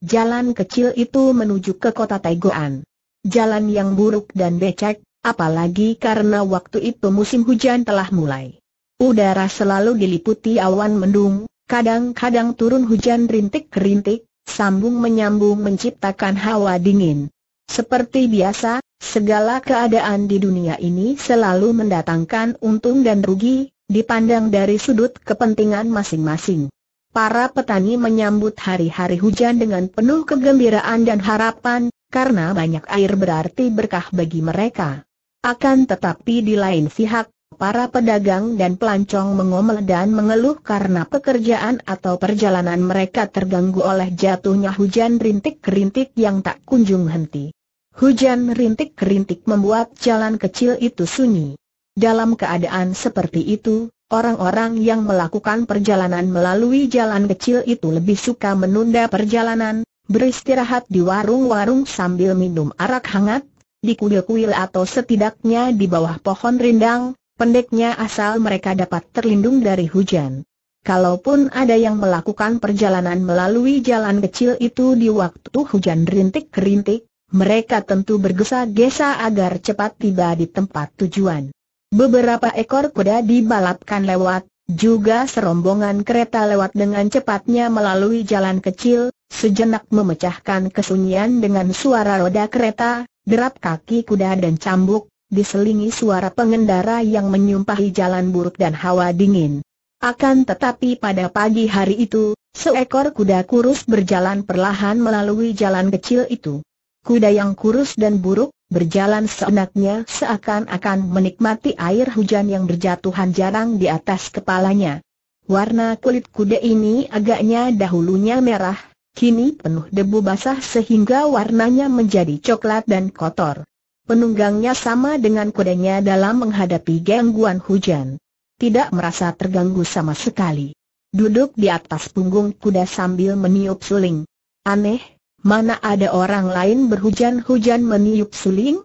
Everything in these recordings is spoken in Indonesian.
Jalan kecil itu menuju ke kota Taigoan. Jalan yang buruk dan becek, apalagi karena waktu itu musim hujan telah mulai. Udara selalu diliputi awan mendung, kadang-kadang turun hujan rintik-rintik, sambung menyambung menciptakan hawa dingin. Seperti biasa, segala keadaan di dunia ini selalu mendatangkan untung dan rugi, dipandang dari sudut kepentingan masing-masing. Para petani menyambut hari-hari hujan dengan penuh kegembiraan dan harapan, karena banyak air berarti berkah bagi mereka. Akan tetapi di lain pihak, para pedagang dan pelancong mengomel dan mengeluh karena pekerjaan atau perjalanan mereka terganggu oleh jatuhnya hujan rintik-rintik yang tak kunjung henti. Hujan rintik-rintik membuat jalan kecil itu sunyi. Dalam keadaan seperti itu, Orang-orang yang melakukan perjalanan melalui jalan kecil itu lebih suka menunda perjalanan, beristirahat di warung-warung sambil minum arak hangat, di kuil-kuil atau setidaknya di bawah pohon rindang, pendeknya asal mereka dapat terlindung dari hujan. Kalaupun ada yang melakukan perjalanan melalui jalan kecil itu di waktu hujan rintik-rintik, mereka tentu bergesa-gesa agar cepat tiba di tempat tujuan. Beberapa ekor kuda dibalapkan lewat, juga serombongan kereta lewat dengan cepatnya melalui jalan kecil, sejenak memecahkan kesunyian dengan suara roda kereta, derap kaki kuda dan cambuk, diselingi suara pengendara yang menyumpahi jalan buruk dan hawa dingin. Akan tetapi pada pagi hari itu, seekor kuda kurus berjalan perlahan melalui jalan kecil itu. Kuda yang kurus dan buruk, berjalan seenaknya seakan-akan menikmati air hujan yang berjatuhan jarang di atas kepalanya. Warna kulit kuda ini agaknya dahulunya merah, kini penuh debu basah sehingga warnanya menjadi coklat dan kotor. Penunggangnya sama dengan kudanya dalam menghadapi gangguan hujan. Tidak merasa terganggu sama sekali. Duduk di atas punggung kuda sambil meniup suling. Aneh, Mana ada orang lain berhujan-hujan meniup suling?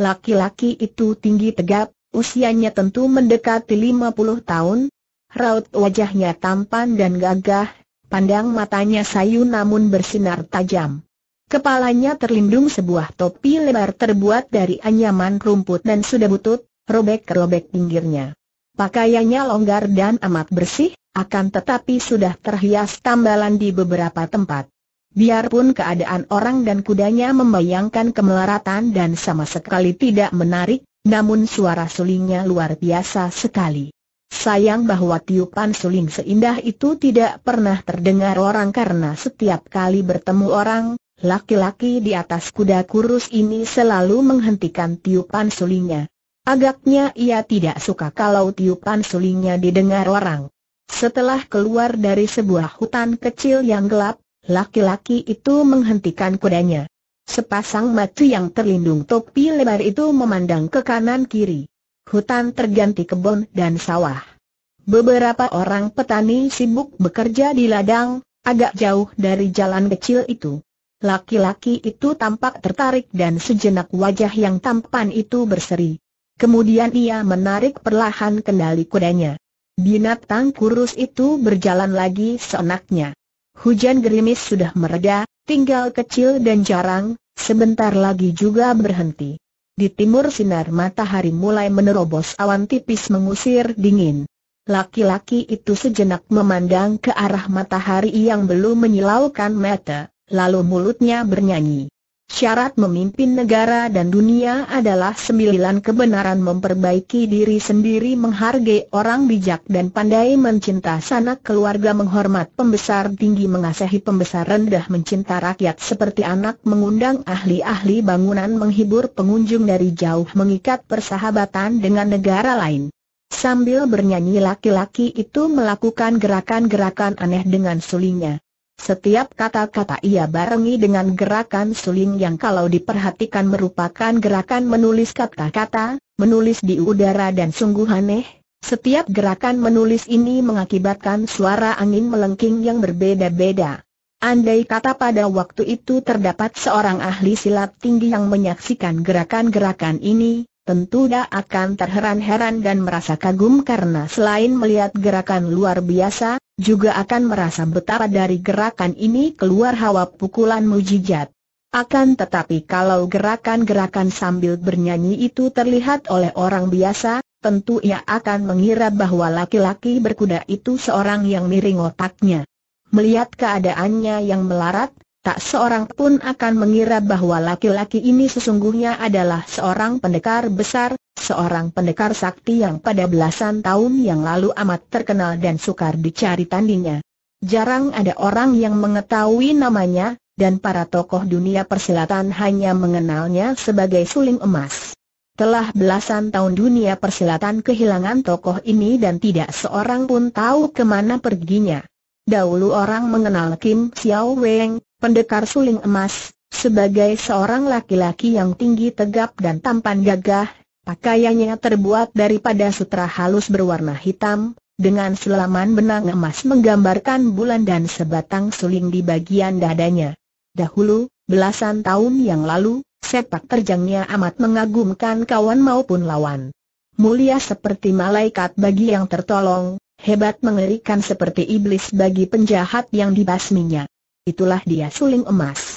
Laki-laki itu tinggi tegap, usianya tentu mendekati 50 tahun. Raut wajahnya tampan dan gagah, pandang matanya sayu namun bersinar tajam. Kepalanya terlindung sebuah topi lebar terbuat dari anyaman rumput dan sudah butut, robek-robek pinggirnya. Pakaiannya longgar dan amat bersih, akan tetapi sudah terhias tambalan di beberapa tempat. Biarpun keadaan orang dan kudanya membayangkan kemelaratan dan sama sekali tidak menarik, namun suara sulingnya luar biasa sekali. Sayang bahwa tiupan suling seindah itu tidak pernah terdengar orang karena setiap kali bertemu orang, laki-laki di atas kuda kurus ini selalu menghentikan tiupan sulingnya. Agaknya ia tidak suka kalau tiupan sulingnya didengar orang. Setelah keluar dari sebuah hutan kecil yang gelap, Laki-laki itu menghentikan kudanya. Sepasang mata yang terlindung topi lebar itu memandang ke kanan kiri. Hutan terganti kebun dan sawah. Beberapa orang petani sibuk bekerja di ladang, agak jauh dari jalan kecil itu. Laki-laki itu tampak tertarik dan sejenak wajah yang tampan itu berseri. Kemudian ia menarik perlahan kendali kudanya. Binatang kurus itu berjalan lagi seenaknya. Hujan gerimis sudah mereda, tinggal kecil dan jarang, sebentar lagi juga berhenti. Di timur sinar matahari mulai menerobos awan tipis mengusir dingin. Laki-laki itu sejenak memandang ke arah matahari yang belum menyilaukan mata, lalu mulutnya bernyanyi. Syarat memimpin negara dan dunia adalah sembilan kebenaran memperbaiki diri sendiri menghargai orang bijak dan pandai mencinta sanak keluarga menghormat pembesar tinggi mengasahi pembesar rendah mencinta rakyat seperti anak mengundang ahli-ahli bangunan menghibur pengunjung dari jauh mengikat persahabatan dengan negara lain. Sambil bernyanyi laki-laki itu melakukan gerakan-gerakan aneh dengan sulinya. Setiap kata-kata ia barengi dengan gerakan suling yang kalau diperhatikan merupakan gerakan menulis kata-kata, menulis di udara dan sungguh aneh. Setiap gerakan menulis ini mengakibatkan suara angin melengking yang berbeda-beda. Andai kata pada waktu itu terdapat seorang ahli silat tinggi yang menyaksikan gerakan-gerakan ini, tentu dia akan terheran-heran dan merasa kagum karena selain melihat gerakan luar biasa, juga akan merasa betapa dari gerakan ini keluar hawa pukulan mujijat. Akan tetapi kalau gerakan-gerakan sambil bernyanyi itu terlihat oleh orang biasa, tentu ia akan mengira bahwa laki-laki berkuda itu seorang yang miring otaknya. Melihat keadaannya yang melarat, tak seorang pun akan mengira bahwa laki-laki ini sesungguhnya adalah seorang pendekar besar, seorang pendekar sakti yang pada belasan tahun yang lalu amat terkenal dan sukar dicari tandingnya. Jarang ada orang yang mengetahui namanya, dan para tokoh dunia persilatan hanya mengenalnya sebagai suling emas. Telah belasan tahun dunia persilatan kehilangan tokoh ini dan tidak seorang pun tahu kemana perginya. Dahulu orang mengenal Kim Xiao Weng, pendekar suling emas, sebagai seorang laki-laki yang tinggi tegap dan tampan gagah, Pakaiannya terbuat daripada sutra halus berwarna hitam, dengan selaman benang emas menggambarkan bulan dan sebatang suling di bagian dadanya. Dahulu, belasan tahun yang lalu, sepak terjangnya amat mengagumkan kawan maupun lawan. Mulia seperti malaikat bagi yang tertolong, hebat mengerikan seperti iblis bagi penjahat yang dibasminya. Itulah dia suling emas.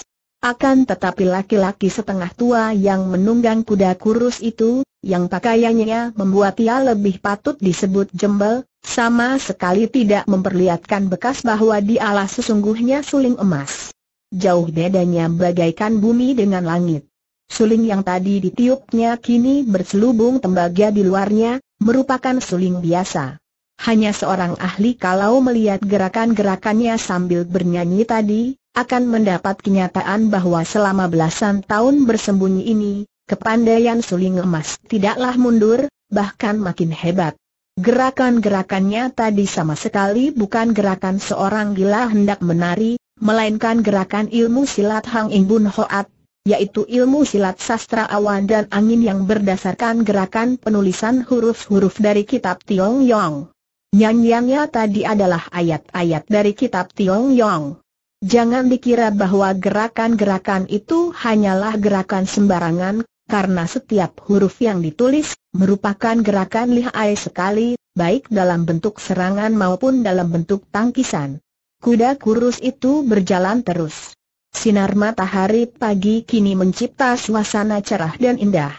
Akan tetapi laki-laki setengah tua yang menunggang kuda kurus itu, yang pakaiannya membuat ia lebih patut disebut jembel, sama sekali tidak memperlihatkan bekas bahwa di dialah sesungguhnya suling emas. Jauh bedanya bagaikan bumi dengan langit. Suling yang tadi ditiupnya kini berselubung tembaga di luarnya, merupakan suling biasa hanya seorang ahli kalau melihat gerakan-gerakannya sambil bernyanyi tadi, akan mendapat kenyataan bahwa selama belasan tahun bersembunyi ini, kepandaian suling emas tidaklah mundur, bahkan makin hebat. Gerakan-gerakannya tadi sama sekali bukan gerakan seorang gila hendak menari, melainkan gerakan ilmu silat Hang Ing Bun Hoat, yaitu ilmu silat sastra awan dan angin yang berdasarkan gerakan penulisan huruf-huruf dari kitab Tiong Yong. Nyanyiannya tadi adalah ayat-ayat dari kitab Tiong Yong. Jangan dikira bahwa gerakan-gerakan itu hanyalah gerakan sembarangan, karena setiap huruf yang ditulis merupakan gerakan lihai sekali, baik dalam bentuk serangan maupun dalam bentuk tangkisan. Kuda kurus itu berjalan terus. Sinar matahari pagi kini mencipta suasana cerah dan indah.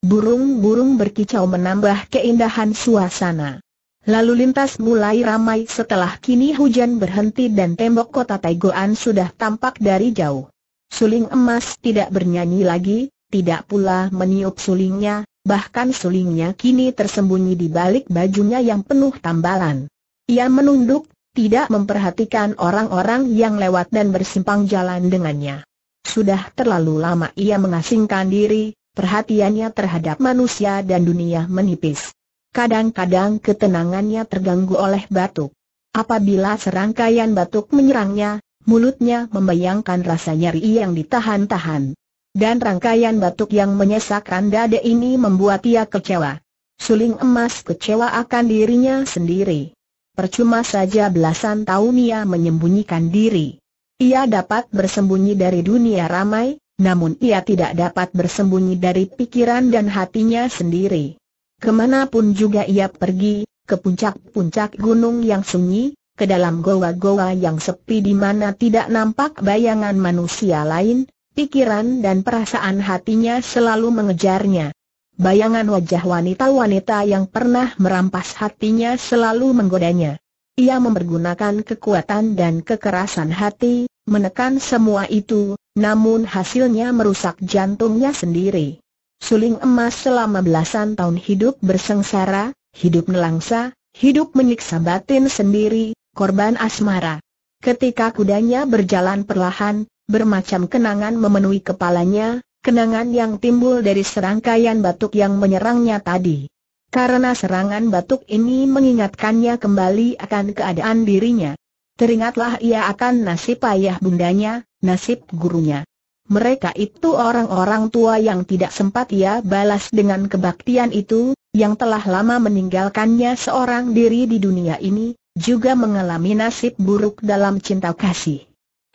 Burung-burung berkicau menambah keindahan suasana. Lalu lintas mulai ramai setelah kini hujan berhenti dan tembok kota Taigoan sudah tampak dari jauh. Suling emas tidak bernyanyi lagi, tidak pula meniup sulingnya, bahkan sulingnya kini tersembunyi di balik bajunya yang penuh tambalan. Ia menunduk, tidak memperhatikan orang-orang yang lewat dan bersimpang jalan dengannya. Sudah terlalu lama ia mengasingkan diri, perhatiannya terhadap manusia dan dunia menipis. Kadang-kadang ketenangannya terganggu oleh batuk. Apabila serangkaian batuk menyerangnya, mulutnya membayangkan rasa nyeri yang ditahan-tahan. Dan rangkaian batuk yang menyesakkan dada ini membuat ia kecewa. Suling emas kecewa akan dirinya sendiri. Percuma saja belasan tahun ia menyembunyikan diri. Ia dapat bersembunyi dari dunia ramai, namun ia tidak dapat bersembunyi dari pikiran dan hatinya sendiri. Kemanapun juga ia pergi, ke puncak-puncak gunung yang sunyi, ke dalam goa-goa yang sepi di mana tidak nampak bayangan manusia lain, pikiran dan perasaan hatinya selalu mengejarnya. Bayangan wajah wanita-wanita yang pernah merampas hatinya selalu menggodanya. Ia mempergunakan kekuatan dan kekerasan hati, menekan semua itu, namun hasilnya merusak jantungnya sendiri. Suling emas selama belasan tahun hidup bersengsara, hidup nelangsa, hidup menyiksa batin sendiri, korban asmara. Ketika kudanya berjalan perlahan, bermacam kenangan memenuhi kepalanya, kenangan yang timbul dari serangkaian batuk yang menyerangnya tadi. Karena serangan batuk ini mengingatkannya kembali akan keadaan dirinya. Teringatlah ia akan nasib ayah bundanya, nasib gurunya. Mereka itu orang-orang tua yang tidak sempat ia balas dengan kebaktian itu, yang telah lama meninggalkannya seorang diri di dunia ini, juga mengalami nasib buruk dalam cinta kasih.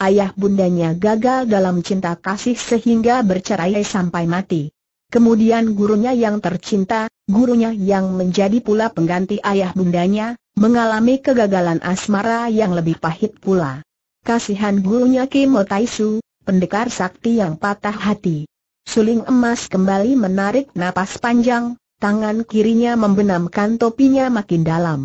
Ayah bundanya gagal dalam cinta kasih sehingga bercerai sampai mati. Kemudian gurunya yang tercinta, gurunya yang menjadi pula pengganti ayah bundanya, mengalami kegagalan asmara yang lebih pahit pula. Kasihan gurunya Kim Taisu, pendekar sakti yang patah hati. Suling emas kembali menarik napas panjang, tangan kirinya membenamkan topinya makin dalam.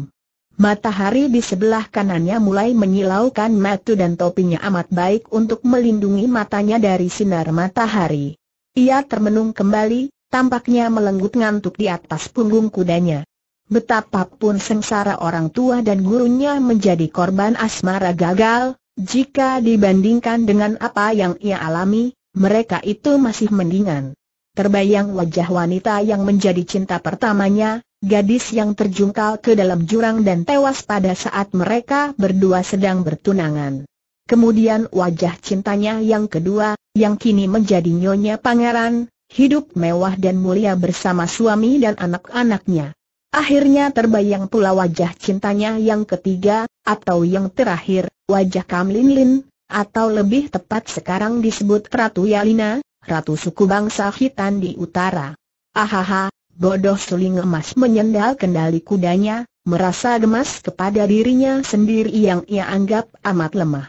Matahari di sebelah kanannya mulai menyilaukan matu dan topinya amat baik untuk melindungi matanya dari sinar matahari. Ia termenung kembali, tampaknya melenggut ngantuk di atas punggung kudanya. Betapapun sengsara orang tua dan gurunya menjadi korban asmara gagal, jika dibandingkan dengan apa yang ia alami, mereka itu masih mendingan. Terbayang wajah wanita yang menjadi cinta pertamanya, gadis yang terjungkal ke dalam jurang dan tewas pada saat mereka berdua sedang bertunangan. Kemudian wajah cintanya yang kedua, yang kini menjadi nyonya pangeran, hidup mewah dan mulia bersama suami dan anak-anaknya. Akhirnya terbayang pula wajah cintanya yang ketiga, atau yang terakhir, wajah Kam Lin, atau lebih tepat sekarang disebut Ratu Yalina, Ratu suku bangsa Hitan di utara. Ahaha, bodoh suling emas menyendal kendali kudanya, merasa gemas kepada dirinya sendiri yang ia anggap amat lemah.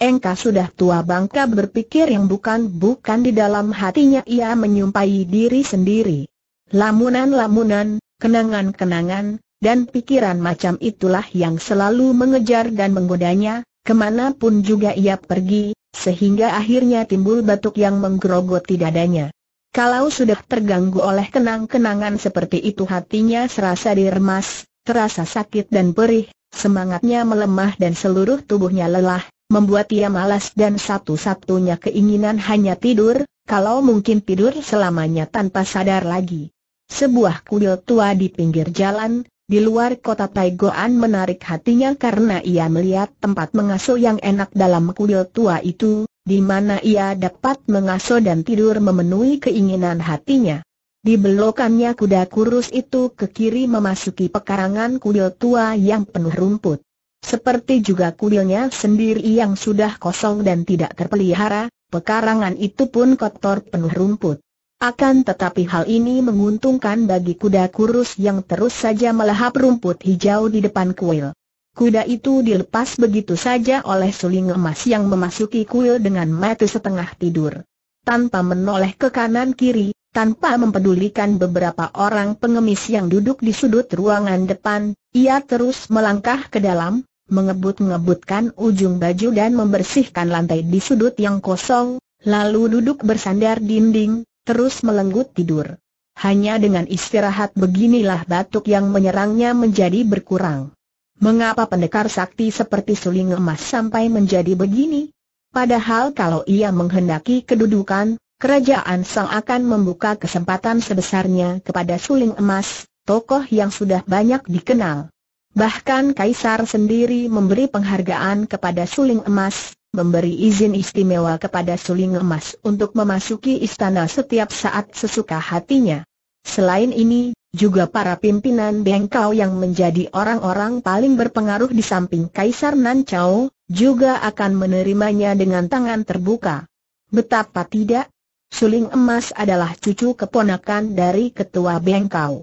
Engka sudah tua bangka berpikir yang bukan-bukan di dalam hatinya ia menyumpai diri sendiri. Lamunan-lamunan, kenangan-kenangan, dan pikiran macam itulah yang selalu mengejar dan menggodanya, Kemana pun juga ia pergi, sehingga akhirnya timbul batuk yang menggerogoti dadanya. Kalau sudah terganggu oleh kenang-kenangan seperti itu hatinya serasa diremas, terasa sakit dan perih, semangatnya melemah dan seluruh tubuhnya lelah, membuat ia malas dan satu-satunya keinginan hanya tidur, kalau mungkin tidur selamanya tanpa sadar lagi. Sebuah kuil tua di pinggir jalan, di luar kota Taigoan menarik hatinya karena ia melihat tempat mengasuh yang enak dalam kuil tua itu, di mana ia dapat mengasuh dan tidur memenuhi keinginan hatinya. Di belokannya kuda kurus itu ke kiri memasuki pekarangan kuil tua yang penuh rumput. Seperti juga kuilnya sendiri yang sudah kosong dan tidak terpelihara, pekarangan itu pun kotor penuh rumput. Akan tetapi hal ini menguntungkan bagi kuda kurus yang terus saja melahap rumput hijau di depan kuil. Kuda itu dilepas begitu saja oleh suling emas yang memasuki kuil dengan mata setengah tidur. Tanpa menoleh ke kanan kiri, tanpa mempedulikan beberapa orang pengemis yang duduk di sudut ruangan depan, ia terus melangkah ke dalam, mengebut-ngebutkan ujung baju dan membersihkan lantai di sudut yang kosong, lalu duduk bersandar dinding, terus melenggut tidur. Hanya dengan istirahat beginilah batuk yang menyerangnya menjadi berkurang. Mengapa pendekar sakti seperti suling emas sampai menjadi begini? Padahal kalau ia menghendaki kedudukan, kerajaan sang akan membuka kesempatan sebesarnya kepada suling emas, tokoh yang sudah banyak dikenal. Bahkan Kaisar sendiri memberi penghargaan kepada suling emas, memberi izin istimewa kepada suling emas untuk memasuki istana setiap saat sesuka hatinya. Selain ini, juga para pimpinan Bengkau yang menjadi orang-orang paling berpengaruh di samping Kaisar Nancau, juga akan menerimanya dengan tangan terbuka. Betapa tidak, Suling Emas adalah cucu keponakan dari Ketua Bengkau.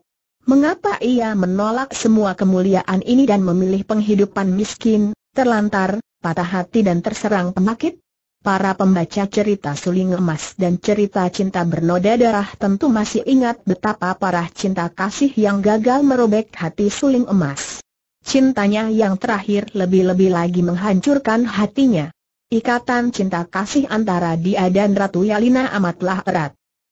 Mengapa ia menolak semua kemuliaan ini dan memilih penghidupan miskin, terlantar, patah hati dan terserang penyakit? Para pembaca cerita suling emas dan cerita cinta bernoda darah tentu masih ingat betapa parah cinta kasih yang gagal merobek hati suling emas. Cintanya yang terakhir lebih-lebih lagi menghancurkan hatinya. Ikatan cinta kasih antara dia dan Ratu Yalina amatlah erat.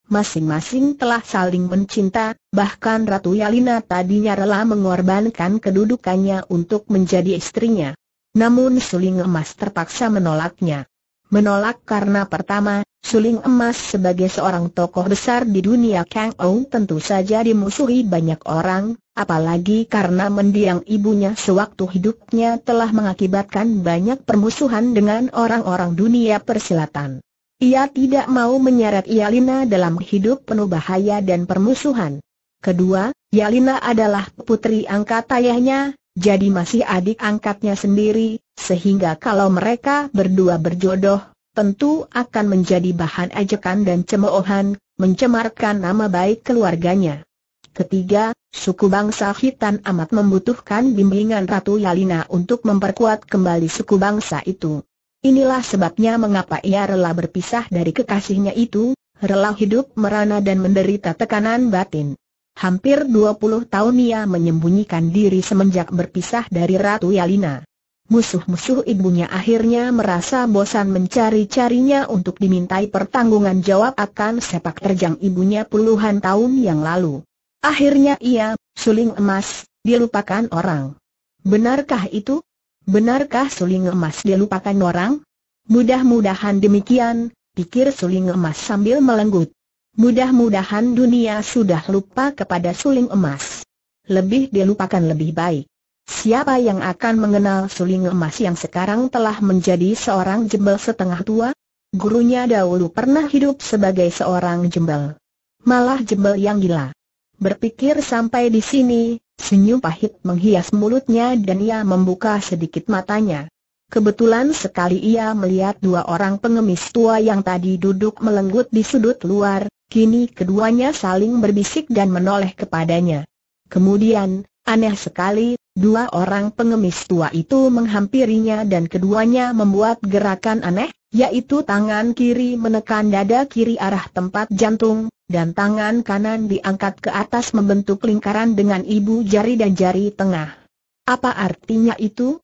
Masing-masing telah saling mencinta, bahkan Ratu Yalina tadinya rela mengorbankan kedudukannya untuk menjadi istrinya. Namun suling emas terpaksa menolaknya. Menolak karena pertama, suling emas sebagai seorang tokoh besar di dunia Kang Ou tentu saja dimusuhi banyak orang, apalagi karena mendiang ibunya sewaktu hidupnya telah mengakibatkan banyak permusuhan dengan orang-orang dunia persilatan. Ia tidak mau menyeret Yalina dalam hidup penuh bahaya dan permusuhan. Kedua, Yalina adalah putri angkat ayahnya, jadi masih adik angkatnya sendiri, sehingga kalau mereka berdua berjodoh, tentu akan menjadi bahan ajakan dan cemoohan, mencemarkan nama baik keluarganya. Ketiga, suku bangsa Hitan amat membutuhkan bimbingan Ratu Yalina untuk memperkuat kembali suku bangsa itu. Inilah sebabnya mengapa ia rela berpisah dari kekasihnya itu, rela hidup merana dan menderita tekanan batin. Hampir 20 tahun ia menyembunyikan diri semenjak berpisah dari Ratu Yalina. Musuh-musuh ibunya akhirnya merasa bosan mencari-carinya untuk dimintai pertanggungan jawab akan sepak terjang ibunya puluhan tahun yang lalu. Akhirnya ia, suling emas, dilupakan orang. Benarkah itu? Benarkah suling emas dilupakan orang? Mudah-mudahan demikian, pikir suling emas sambil melenggut. Mudah-mudahan dunia sudah lupa kepada suling emas. Lebih dilupakan lebih baik. Siapa yang akan mengenal suling emas yang sekarang telah menjadi seorang jembel setengah tua? Gurunya dahulu pernah hidup sebagai seorang jembel. Malah jembel yang gila. Berpikir sampai di sini, senyum pahit menghias mulutnya dan ia membuka sedikit matanya. Kebetulan sekali ia melihat dua orang pengemis tua yang tadi duduk melenggut di sudut luar, kini keduanya saling berbisik dan menoleh kepadanya. Kemudian, aneh sekali, dua orang pengemis tua itu menghampirinya dan keduanya membuat gerakan aneh, yaitu tangan kiri menekan dada kiri arah tempat jantung, dan tangan kanan diangkat ke atas membentuk lingkaran dengan ibu jari dan jari tengah. Apa artinya itu?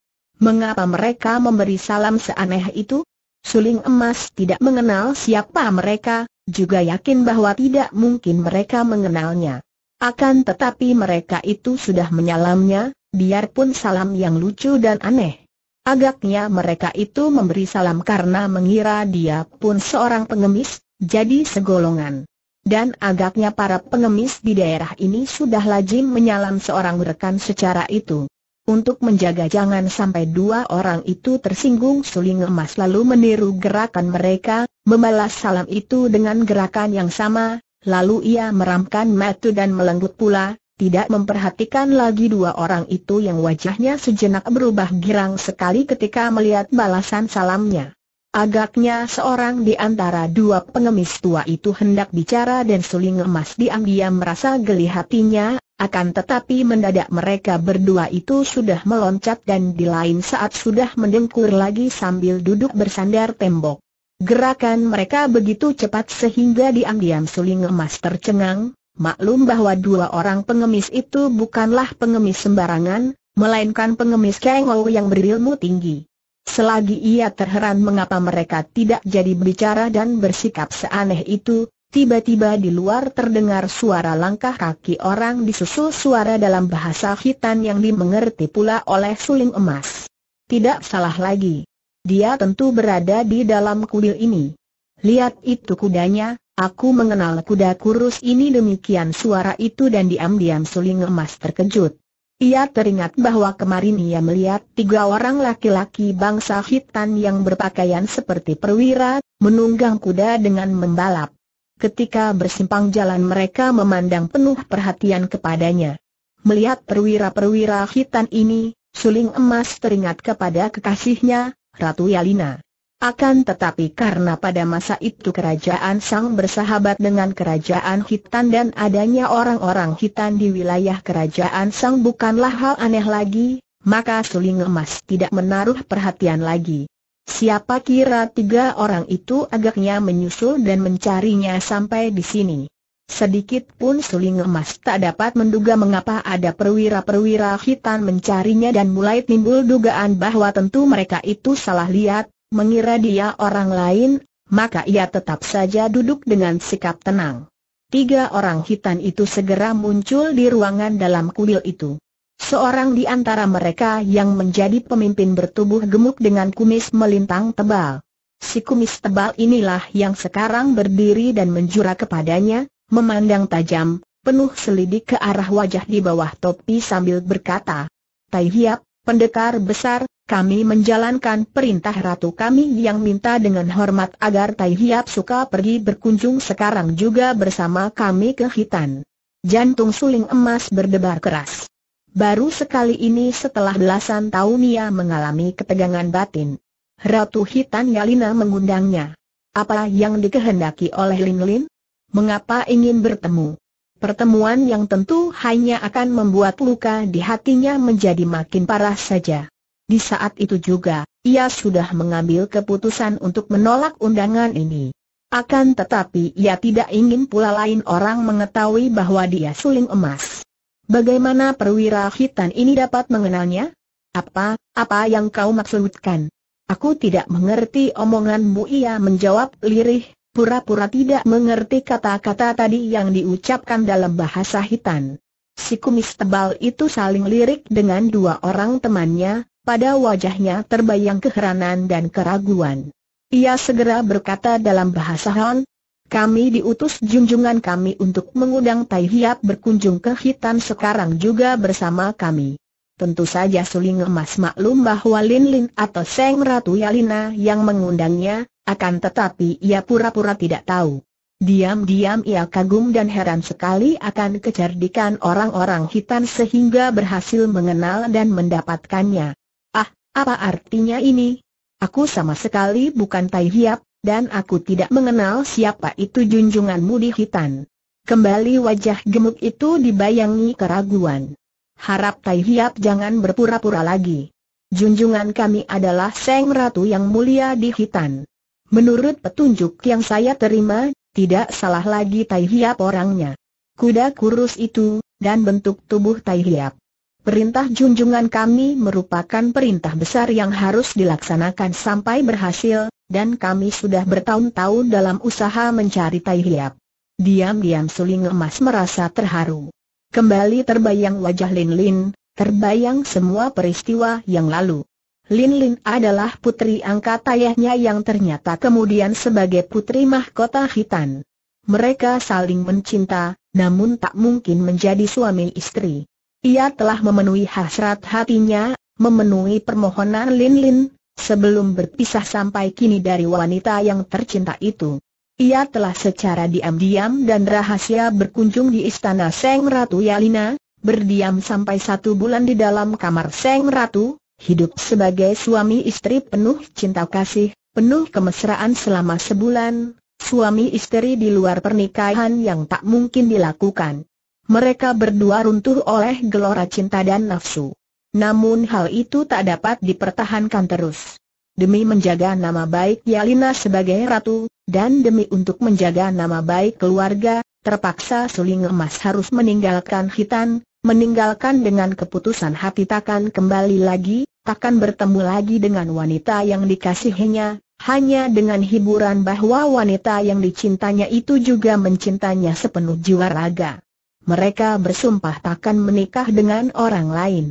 Mengapa mereka memberi salam seaneh itu? Suling emas tidak mengenal siapa mereka, juga yakin bahwa tidak mungkin mereka mengenalnya. Akan tetapi mereka itu sudah menyalamnya, biarpun salam yang lucu dan aneh. Agaknya mereka itu memberi salam karena mengira dia pun seorang pengemis, jadi segolongan. Dan agaknya para pengemis di daerah ini sudah lazim menyalam seorang rekan secara itu. Untuk menjaga jangan sampai dua orang itu tersinggung suling emas lalu meniru gerakan mereka, membalas salam itu dengan gerakan yang sama, lalu ia meramkan matu dan melenggut pula, tidak memperhatikan lagi dua orang itu yang wajahnya sejenak berubah girang sekali ketika melihat balasan salamnya. Agaknya seorang di antara dua pengemis tua itu hendak bicara dan suling emas diam-diam merasa geli hatinya, akan tetapi mendadak mereka berdua itu sudah meloncat dan di lain saat sudah mendengkur lagi sambil duduk bersandar tembok. Gerakan mereka begitu cepat sehingga diam-diam suling emas tercengang, maklum bahwa dua orang pengemis itu bukanlah pengemis sembarangan, melainkan pengemis kengol yang berilmu tinggi. Selagi ia terheran mengapa mereka tidak jadi berbicara dan bersikap seaneh itu, tiba-tiba di luar terdengar suara langkah kaki orang disusul suara dalam bahasa hitan yang dimengerti pula oleh suling emas. Tidak salah lagi. Dia tentu berada di dalam kuil ini. Lihat itu kudanya, aku mengenal kuda kurus ini demikian suara itu dan diam-diam suling emas terkejut. Ia teringat bahwa kemarin ia melihat tiga orang laki-laki bangsa hitam yang berpakaian seperti perwira, menunggang kuda dengan membalap. Ketika bersimpang jalan mereka memandang penuh perhatian kepadanya. Melihat perwira-perwira hitam ini, suling emas teringat kepada kekasihnya, Ratu Yalina. Akan tetapi karena pada masa itu kerajaan Sang bersahabat dengan kerajaan Hitan dan adanya orang-orang Hitan di wilayah kerajaan Sang bukanlah hal aneh lagi, maka Suling Emas tidak menaruh perhatian lagi. Siapa kira tiga orang itu agaknya menyusul dan mencarinya sampai di sini. Sedikit pun Suling Emas tak dapat menduga mengapa ada perwira-perwira hitam mencarinya dan mulai timbul dugaan bahwa tentu mereka itu salah lihat, mengira dia orang lain, maka ia tetap saja duduk dengan sikap tenang. Tiga orang hitam itu segera muncul di ruangan dalam kuil itu. Seorang di antara mereka yang menjadi pemimpin bertubuh gemuk dengan kumis melintang tebal. Si kumis tebal inilah yang sekarang berdiri dan menjura kepadanya, memandang tajam, penuh selidik ke arah wajah di bawah topi sambil berkata, Tai Hiap, Pendekar besar, kami menjalankan perintah ratu kami yang minta dengan hormat agar Tai Hiap suka pergi berkunjung sekarang juga bersama kami ke Hitan. Jantung suling emas berdebar keras. Baru sekali ini setelah belasan tahun ia mengalami ketegangan batin. Ratu Hitan Yalina mengundangnya. Apa yang dikehendaki oleh Lin Lin? Mengapa ingin bertemu? Pertemuan yang tentu hanya akan membuat luka di hatinya menjadi makin parah saja. Di saat itu juga, ia sudah mengambil keputusan untuk menolak undangan ini. Akan tetapi ia tidak ingin pula lain orang mengetahui bahwa dia suling emas. Bagaimana perwira hitam ini dapat mengenalnya? Apa, apa yang kau maksudkan? Aku tidak mengerti omonganmu ia menjawab lirih, pura-pura tidak mengerti kata-kata tadi yang diucapkan dalam bahasa hitan. Si kumis tebal itu saling lirik dengan dua orang temannya, pada wajahnya terbayang keheranan dan keraguan. Ia segera berkata dalam bahasa Han, kami diutus junjungan kami untuk mengundang Tai Hiap berkunjung ke Hitan sekarang juga bersama kami. Tentu saja Suling Emas maklum bahwa Lin Lin atau Seng Ratu Yalina yang mengundangnya, akan tetapi ia pura-pura tidak tahu. Diam-diam ia kagum dan heran sekali akan kecerdikan orang-orang hitam sehingga berhasil mengenal dan mendapatkannya. Ah, apa artinya ini? Aku sama sekali bukan Tai Hiap, dan aku tidak mengenal siapa itu junjunganmu di hitam. Kembali wajah gemuk itu dibayangi keraguan. Harap Tai Hiap jangan berpura-pura lagi. Junjungan kami adalah Seng Ratu yang mulia di hitam. Menurut petunjuk yang saya terima, tidak salah lagi Tai Hiap orangnya. Kuda kurus itu, dan bentuk tubuh Tai Hiap. Perintah junjungan kami merupakan perintah besar yang harus dilaksanakan sampai berhasil, dan kami sudah bertahun-tahun dalam usaha mencari Tai Hiap. Diam-diam Suling Emas merasa terharu. Kembali terbayang wajah Lin Lin, terbayang semua peristiwa yang lalu. Lin Lin adalah putri angkat ayahnya yang ternyata kemudian sebagai putri mahkota hitam. Mereka saling mencinta, namun tak mungkin menjadi suami istri. Ia telah memenuhi hasrat hatinya, memenuhi permohonan Lin Lin, sebelum berpisah sampai kini dari wanita yang tercinta itu. Ia telah secara diam-diam dan rahasia berkunjung di istana Seng Ratu Yalina, berdiam sampai satu bulan di dalam kamar Seng Ratu, Hidup sebagai suami istri penuh cinta kasih, penuh kemesraan selama sebulan, suami istri di luar pernikahan yang tak mungkin dilakukan. Mereka berdua runtuh oleh gelora cinta dan nafsu. Namun hal itu tak dapat dipertahankan terus. Demi menjaga nama baik Yalina sebagai ratu, dan demi untuk menjaga nama baik keluarga, terpaksa Suling Emas harus meninggalkan Hitan, meninggalkan dengan keputusan hati takkan kembali lagi, takkan bertemu lagi dengan wanita yang dikasihinya, hanya dengan hiburan bahwa wanita yang dicintanya itu juga mencintanya sepenuh jiwa raga. Mereka bersumpah takkan menikah dengan orang lain.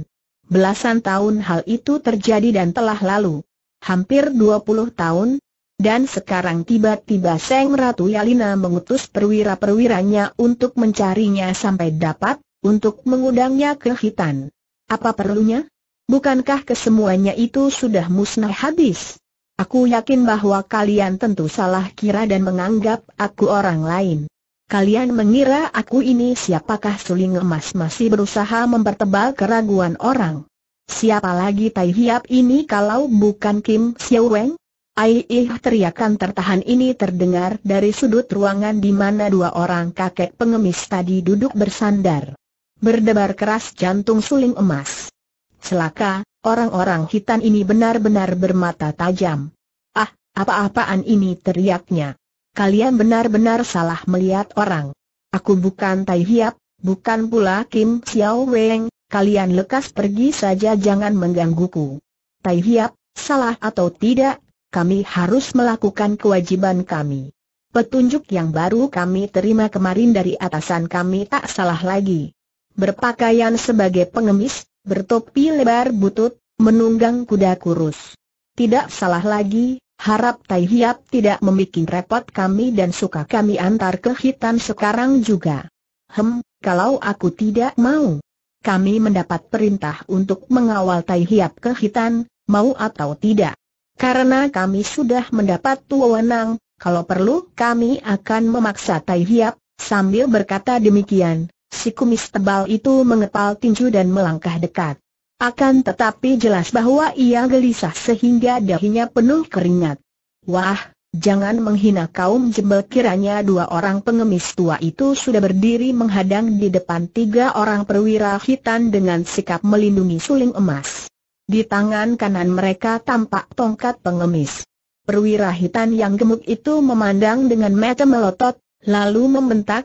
Belasan tahun hal itu terjadi dan telah lalu. Hampir 20 tahun, dan sekarang tiba-tiba Seng Ratu Yalina mengutus perwira-perwiranya untuk mencarinya sampai dapat, untuk mengundangnya ke hitan. Apa perlunya? Bukankah kesemuanya itu sudah musnah habis? Aku yakin bahwa kalian tentu salah kira dan menganggap aku orang lain. Kalian mengira aku ini siapakah suling emas masih berusaha mempertebal keraguan orang. Siapa lagi Tai Hiap ini kalau bukan Kim Xiao Weng? Aiih teriakan tertahan ini terdengar dari sudut ruangan di mana dua orang kakek pengemis tadi duduk bersandar berdebar keras jantung suling emas. Celaka, orang-orang hitam ini benar-benar bermata tajam. Ah, apa-apaan ini teriaknya. Kalian benar-benar salah melihat orang. Aku bukan Tai Hiap, bukan pula Kim Xiao Weng, kalian lekas pergi saja jangan menggangguku. Tai Hiap, salah atau tidak, kami harus melakukan kewajiban kami. Petunjuk yang baru kami terima kemarin dari atasan kami tak salah lagi berpakaian sebagai pengemis, bertopi lebar butut, menunggang kuda kurus. Tidak salah lagi, harap Tai Hiap tidak membuat repot kami dan suka kami antar ke Hitam sekarang juga. Hem, kalau aku tidak mau. Kami mendapat perintah untuk mengawal Tai Hiap ke Hitam, mau atau tidak. Karena kami sudah mendapat wewenang, kalau perlu kami akan memaksa Tai Hiap, sambil berkata demikian. Si kumis tebal itu mengepal tinju dan melangkah dekat. Akan tetapi jelas bahwa ia gelisah sehingga dahinya penuh keringat. Wah, jangan menghina kaum jembel kiranya dua orang pengemis tua itu sudah berdiri menghadang di depan tiga orang perwira hitam dengan sikap melindungi suling emas. Di tangan kanan mereka tampak tongkat pengemis. Perwira hitam yang gemuk itu memandang dengan mata melotot, lalu membentak,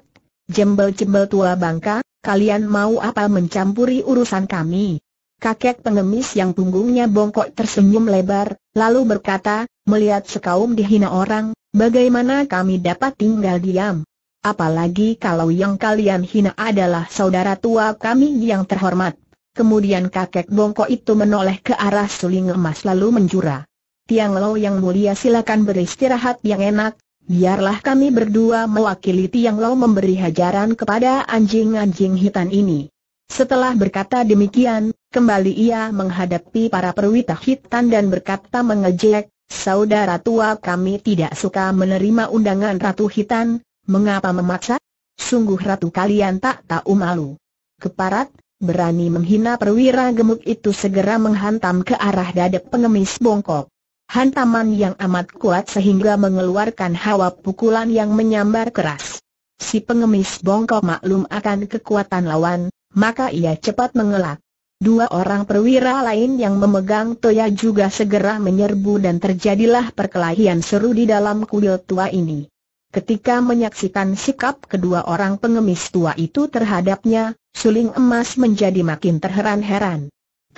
Jembel-jembel tua bangka, kalian mau apa mencampuri urusan kami? Kakek pengemis yang punggungnya bongkok tersenyum lebar, lalu berkata, melihat sekaum dihina orang, bagaimana kami dapat tinggal diam? Apalagi kalau yang kalian hina adalah saudara tua kami yang terhormat. Kemudian kakek bongkok itu menoleh ke arah suling emas lalu menjura. Tiang Lo yang mulia silakan beristirahat yang enak, biarlah kami berdua mewakili Tiang Lo memberi hajaran kepada anjing-anjing hitam ini. Setelah berkata demikian, kembali ia menghadapi para perwita hitam dan berkata mengejek, Saudara tua kami tidak suka menerima undangan Ratu Hitam, mengapa memaksa? Sungguh Ratu kalian tak tahu malu. Keparat, berani menghina perwira gemuk itu segera menghantam ke arah dada pengemis bongkok. Hantaman yang amat kuat sehingga mengeluarkan hawa pukulan yang menyambar keras. Si pengemis bongkok maklum akan kekuatan lawan, maka ia cepat mengelak. Dua orang perwira lain yang memegang toya juga segera menyerbu dan terjadilah perkelahian seru di dalam kuil tua ini. Ketika menyaksikan sikap kedua orang pengemis tua itu terhadapnya, suling emas menjadi makin terheran-heran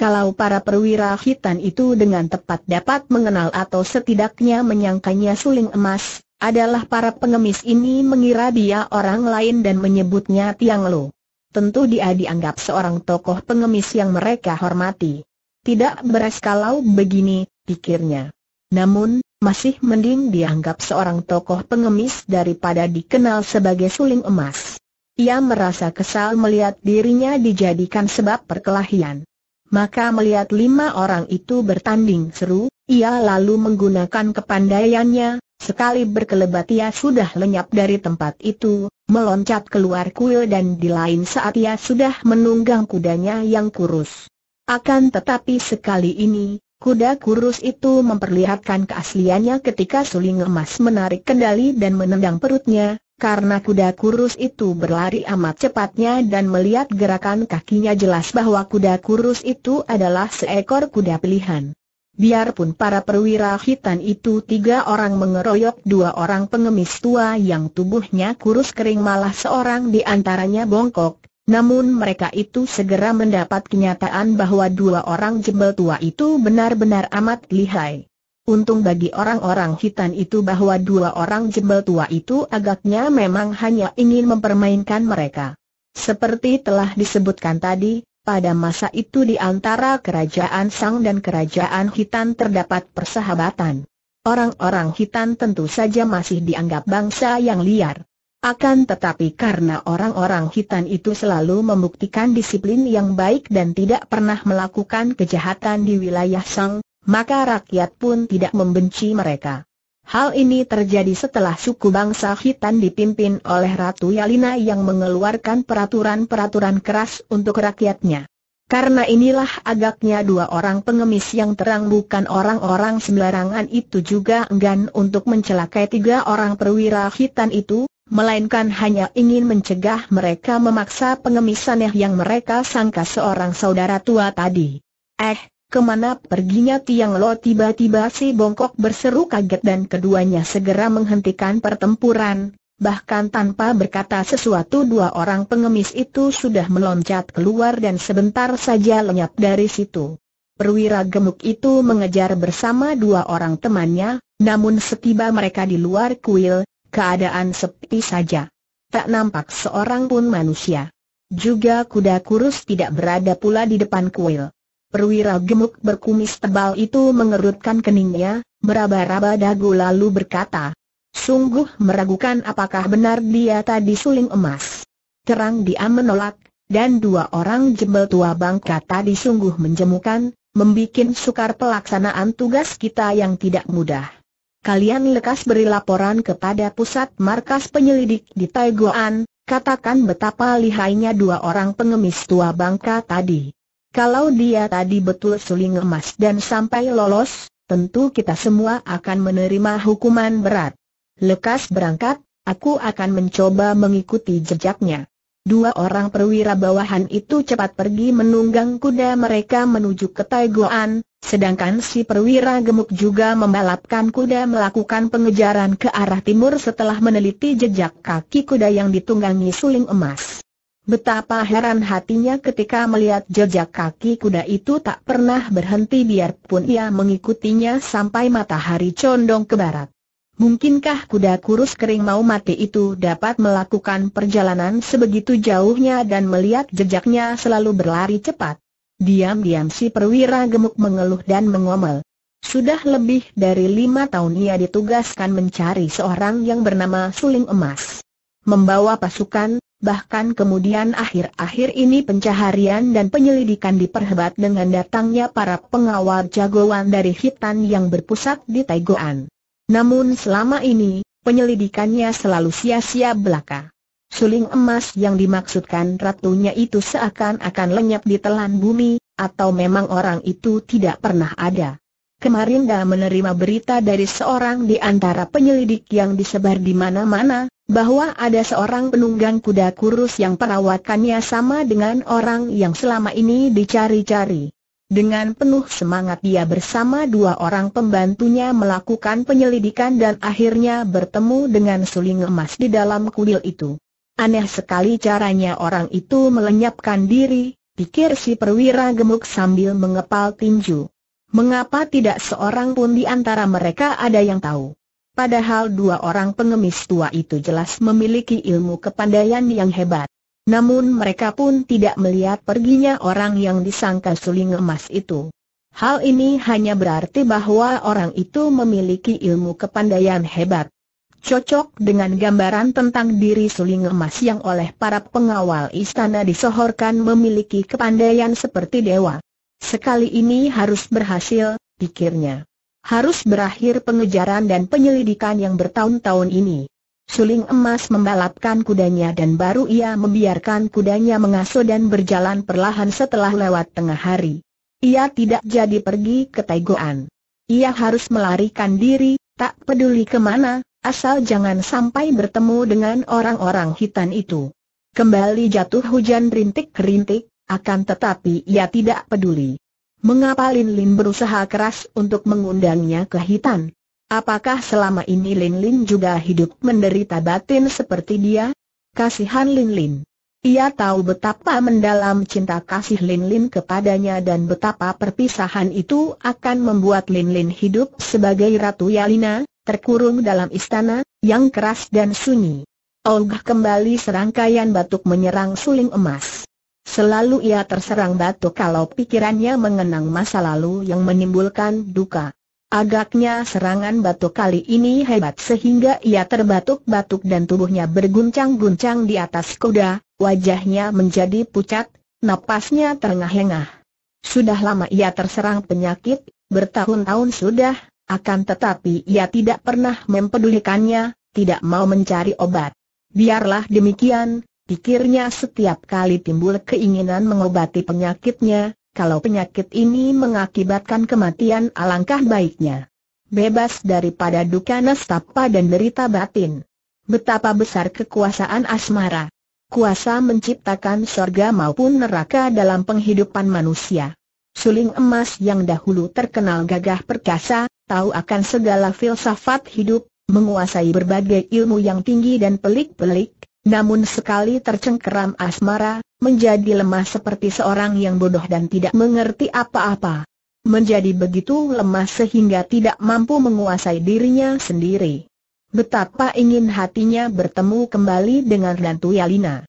kalau para perwira hitan itu dengan tepat dapat mengenal atau setidaknya menyangkanya suling emas, adalah para pengemis ini mengira dia orang lain dan menyebutnya Tiang Lo. Tentu dia dianggap seorang tokoh pengemis yang mereka hormati. Tidak beres kalau begini, pikirnya. Namun, masih mending dianggap seorang tokoh pengemis daripada dikenal sebagai suling emas. Ia merasa kesal melihat dirinya dijadikan sebab perkelahian maka melihat lima orang itu bertanding seru, ia lalu menggunakan kepandaiannya, sekali berkelebat ia sudah lenyap dari tempat itu, meloncat keluar kuil dan di lain saat ia sudah menunggang kudanya yang kurus. Akan tetapi sekali ini, kuda kurus itu memperlihatkan keasliannya ketika suling emas menarik kendali dan menendang perutnya, karena kuda kurus itu berlari amat cepatnya dan melihat gerakan kakinya jelas bahwa kuda kurus itu adalah seekor kuda pilihan. Biarpun para perwira hitan itu tiga orang mengeroyok dua orang pengemis tua yang tubuhnya kurus kering malah seorang di antaranya bongkok, namun mereka itu segera mendapat kenyataan bahwa dua orang jebel tua itu benar-benar amat lihai. Untung bagi orang-orang hitam itu bahwa dua orang jembel tua itu agaknya memang hanya ingin mempermainkan mereka. Seperti telah disebutkan tadi, pada masa itu di antara kerajaan Sang dan kerajaan Hitan terdapat persahabatan. Orang-orang Hitan tentu saja masih dianggap bangsa yang liar. Akan tetapi karena orang-orang hitan itu selalu membuktikan disiplin yang baik dan tidak pernah melakukan kejahatan di wilayah Sang, maka rakyat pun tidak membenci mereka. Hal ini terjadi setelah suku bangsa Hitan dipimpin oleh Ratu Yalina yang mengeluarkan peraturan-peraturan keras untuk rakyatnya. Karena inilah agaknya dua orang pengemis yang terang bukan orang-orang sembarangan itu juga enggan untuk mencelakai tiga orang perwira hitan itu, melainkan hanya ingin mencegah mereka memaksa pengemisannya yang mereka sangka seorang saudara tua tadi. Eh, Kemana perginya Tiang Lo tiba-tiba si bongkok berseru kaget dan keduanya segera menghentikan pertempuran. Bahkan tanpa berkata sesuatu dua orang pengemis itu sudah meloncat keluar dan sebentar saja lenyap dari situ. Perwira gemuk itu mengejar bersama dua orang temannya, namun setiba mereka di luar kuil, keadaan sepi saja. Tak nampak seorang pun manusia. Juga kuda kurus tidak berada pula di depan kuil. Perwira gemuk berkumis tebal itu mengerutkan keningnya, meraba-raba dagu lalu berkata, Sungguh meragukan apakah benar dia tadi suling emas. Terang dia menolak, dan dua orang jembel tua bangka tadi sungguh menjemukan, membuat sukar pelaksanaan tugas kita yang tidak mudah. Kalian lekas beri laporan kepada pusat markas penyelidik di Taiguan, katakan betapa lihainya dua orang pengemis tua bangka tadi. Kalau dia tadi betul suling emas dan sampai lolos, tentu kita semua akan menerima hukuman berat. Lekas berangkat, aku akan mencoba mengikuti jejaknya. Dua orang perwira bawahan itu cepat pergi menunggang kuda mereka menuju ke Taiguan, sedangkan si perwira gemuk juga membalapkan kuda melakukan pengejaran ke arah timur setelah meneliti jejak kaki kuda yang ditunggangi suling emas. Betapa heran hatinya ketika melihat jejak kaki kuda itu tak pernah berhenti biarpun ia mengikutinya sampai matahari condong ke barat. Mungkinkah kuda kurus kering mau mati itu dapat melakukan perjalanan sebegitu jauhnya dan melihat jejaknya selalu berlari cepat? Diam-diam si perwira gemuk mengeluh dan mengomel. Sudah lebih dari lima tahun ia ditugaskan mencari seorang yang bernama Suling Emas. Membawa pasukan, bahkan kemudian akhir-akhir ini pencaharian dan penyelidikan diperhebat dengan datangnya para pengawal jagoan dari hitan yang berpusat di Taigoan. Namun selama ini, penyelidikannya selalu sia-sia belaka. Suling emas yang dimaksudkan ratunya itu seakan-akan lenyap di telan bumi, atau memang orang itu tidak pernah ada. Kemarin dah menerima berita dari seorang di antara penyelidik yang disebar di mana-mana, bahwa ada seorang penunggang kuda kurus yang perawakannya sama dengan orang yang selama ini dicari-cari. Dengan penuh semangat dia bersama dua orang pembantunya melakukan penyelidikan dan akhirnya bertemu dengan suling emas di dalam kuil itu. Aneh sekali caranya orang itu melenyapkan diri, pikir si perwira gemuk sambil mengepal tinju. Mengapa tidak seorang pun di antara mereka ada yang tahu? Padahal dua orang pengemis tua itu jelas memiliki ilmu kepandaian yang hebat. Namun mereka pun tidak melihat perginya orang yang disangka suling emas itu. Hal ini hanya berarti bahwa orang itu memiliki ilmu kepandaian hebat. Cocok dengan gambaran tentang diri suling emas yang oleh para pengawal istana disohorkan memiliki kepandaian seperti dewa. Sekali ini harus berhasil, pikirnya harus berakhir pengejaran dan penyelidikan yang bertahun-tahun ini. Suling emas membalapkan kudanya dan baru ia membiarkan kudanya mengasuh dan berjalan perlahan setelah lewat tengah hari. Ia tidak jadi pergi ke Taigoan. Ia harus melarikan diri, tak peduli kemana, asal jangan sampai bertemu dengan orang-orang hitam itu. Kembali jatuh hujan rintik-rintik, akan tetapi ia tidak peduli. Mengapa Lin Lin berusaha keras untuk mengundangnya ke hitan? Apakah selama ini Lin Lin juga hidup menderita batin seperti dia? Kasihan Lin Lin. Ia tahu betapa mendalam cinta kasih Lin Lin kepadanya dan betapa perpisahan itu akan membuat Lin Lin hidup sebagai Ratu Yalina, terkurung dalam istana, yang keras dan sunyi. Olga kembali serangkaian batuk menyerang suling emas. Selalu ia terserang batuk kalau pikirannya mengenang masa lalu yang menimbulkan duka. Agaknya serangan batuk kali ini hebat sehingga ia terbatuk-batuk dan tubuhnya berguncang-guncang di atas kuda, wajahnya menjadi pucat, napasnya terengah-engah. Sudah lama ia terserang penyakit, bertahun-tahun sudah, akan tetapi ia tidak pernah mempedulikannya, tidak mau mencari obat. Biarlah demikian, Pikirnya setiap kali timbul keinginan mengobati penyakitnya, kalau penyakit ini mengakibatkan kematian alangkah baiknya. Bebas daripada duka nestapa dan derita batin. Betapa besar kekuasaan asmara. Kuasa menciptakan sorga maupun neraka dalam penghidupan manusia. Suling emas yang dahulu terkenal gagah perkasa, tahu akan segala filsafat hidup, menguasai berbagai ilmu yang tinggi dan pelik-pelik, namun sekali tercengkeram asmara, menjadi lemah seperti seorang yang bodoh dan tidak mengerti apa-apa. Menjadi begitu lemah sehingga tidak mampu menguasai dirinya sendiri. Betapa ingin hatinya bertemu kembali dengan Rantu Yalina.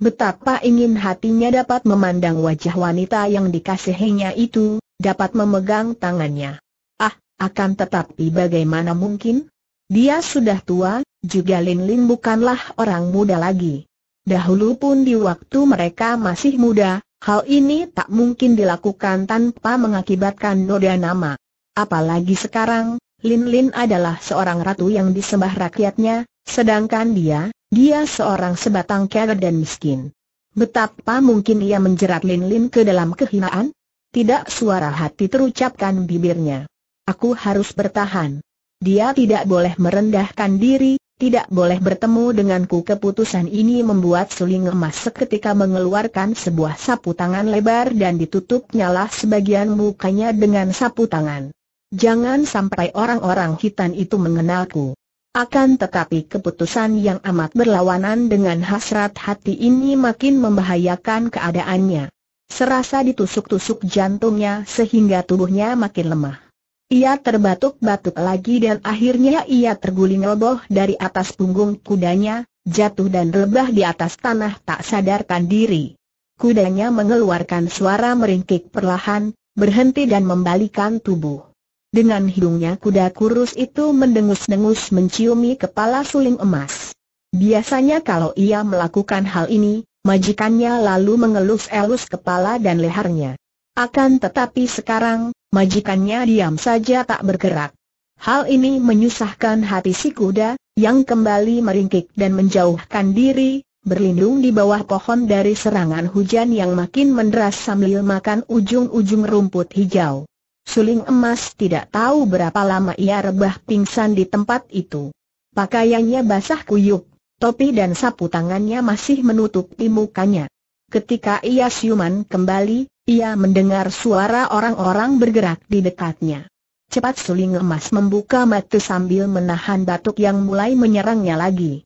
Betapa ingin hatinya dapat memandang wajah wanita yang dikasihinya itu, dapat memegang tangannya. Ah, akan tetapi bagaimana mungkin? Dia sudah tua, juga Lin Lin bukanlah orang muda lagi. Dahulu pun di waktu mereka masih muda, hal ini tak mungkin dilakukan tanpa mengakibatkan noda nama. Apalagi sekarang, Lin Lin adalah seorang ratu yang disembah rakyatnya, sedangkan dia, dia seorang sebatang kera dan miskin. Betapa mungkin ia menjerat Lin Lin ke dalam kehinaan? Tidak suara hati terucapkan bibirnya. Aku harus bertahan. Dia tidak boleh merendahkan diri, tidak boleh bertemu denganku keputusan ini membuat suling emas seketika mengeluarkan sebuah sapu tangan lebar dan ditutup nyala sebagian mukanya dengan sapu tangan. Jangan sampai orang-orang hitam itu mengenalku. Akan tetapi keputusan yang amat berlawanan dengan hasrat hati ini makin membahayakan keadaannya. Serasa ditusuk-tusuk jantungnya sehingga tubuhnya makin lemah. Ia terbatuk-batuk lagi dan akhirnya ia terguling roboh dari atas punggung kudanya, jatuh dan rebah di atas tanah tak sadarkan diri. Kudanya mengeluarkan suara meringkik perlahan, berhenti dan membalikan tubuh. Dengan hidungnya kuda kurus itu mendengus-dengus menciumi kepala suling emas. Biasanya kalau ia melakukan hal ini, majikannya lalu mengelus-elus kepala dan lehernya. Akan tetapi sekarang, majikannya diam saja tak bergerak. Hal ini menyusahkan hati si kuda, yang kembali meringkik dan menjauhkan diri, berlindung di bawah pohon dari serangan hujan yang makin menderas sambil makan ujung-ujung rumput hijau. Suling emas tidak tahu berapa lama ia rebah pingsan di tempat itu. Pakaiannya basah kuyup, topi dan sapu tangannya masih menutupi mukanya. Ketika ia siuman kembali, ia mendengar suara orang-orang bergerak di dekatnya. Cepat suling emas membuka mata sambil menahan batuk yang mulai menyerangnya lagi.